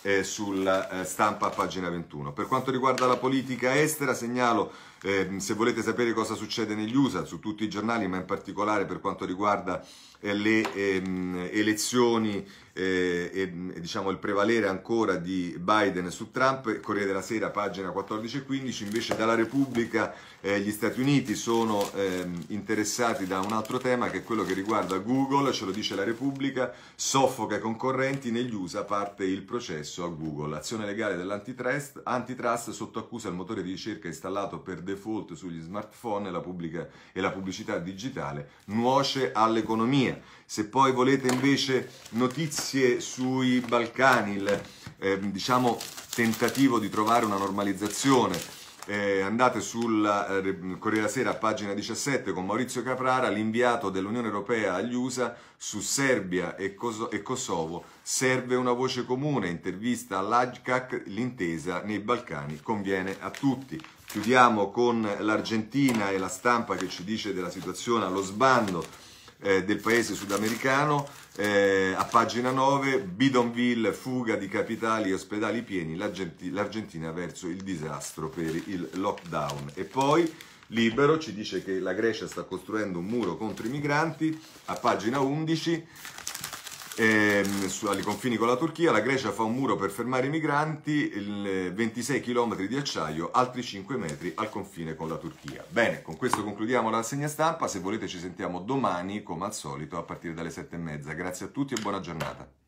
eh, sulla eh, stampa a pagina 21. Per quanto riguarda la politica estera segnalo eh, se volete sapere cosa succede negli USA, su tutti i giornali, ma in particolare per quanto riguarda eh, le ehm, elezioni eh, e diciamo il prevalere ancora di Biden su Trump, Corriere della Sera, pagina 14 e 15, invece dalla Repubblica eh, gli Stati Uniti sono ehm, interessati da un altro tema che è quello che riguarda Google, ce lo dice la Repubblica, soffoca i concorrenti, negli USA parte il processo a Google, azione legale dell'antitrust, antitrust sotto accusa il motore di ricerca installato per devolvere default sugli smartphone e la, pubblica, e la pubblicità digitale nuoce all'economia. Se poi volete invece notizie sui Balcani, il eh, diciamo, tentativo di trovare una normalizzazione eh, andate sul eh, Corriere della Sera, pagina 17, con Maurizio Caprara, l'inviato dell'Unione Europea agli USA su Serbia e, Koso- e Kosovo. Serve una voce comune, intervista all'AGCAC, l'intesa nei Balcani conviene a tutti. Chiudiamo con l'Argentina e la stampa che ci dice della situazione allo sbando eh, del paese sudamericano. Eh, a pagina 9, Bidonville, fuga di capitali e ospedali pieni, l'Argentina verso il disastro per il lockdown. E poi Libero ci dice che la Grecia sta costruendo un muro contro i migranti, a pagina 11 ehm, su, ai confini con la Turchia, la Grecia fa un muro per fermare i migranti, il, 26 eh, km di acciaio, altri 5 metri al confine con la Turchia. Bene, con questo concludiamo la segna stampa, se volete ci sentiamo domani come al solito a partire dalle 7.30. Grazie a tutti e buona giornata.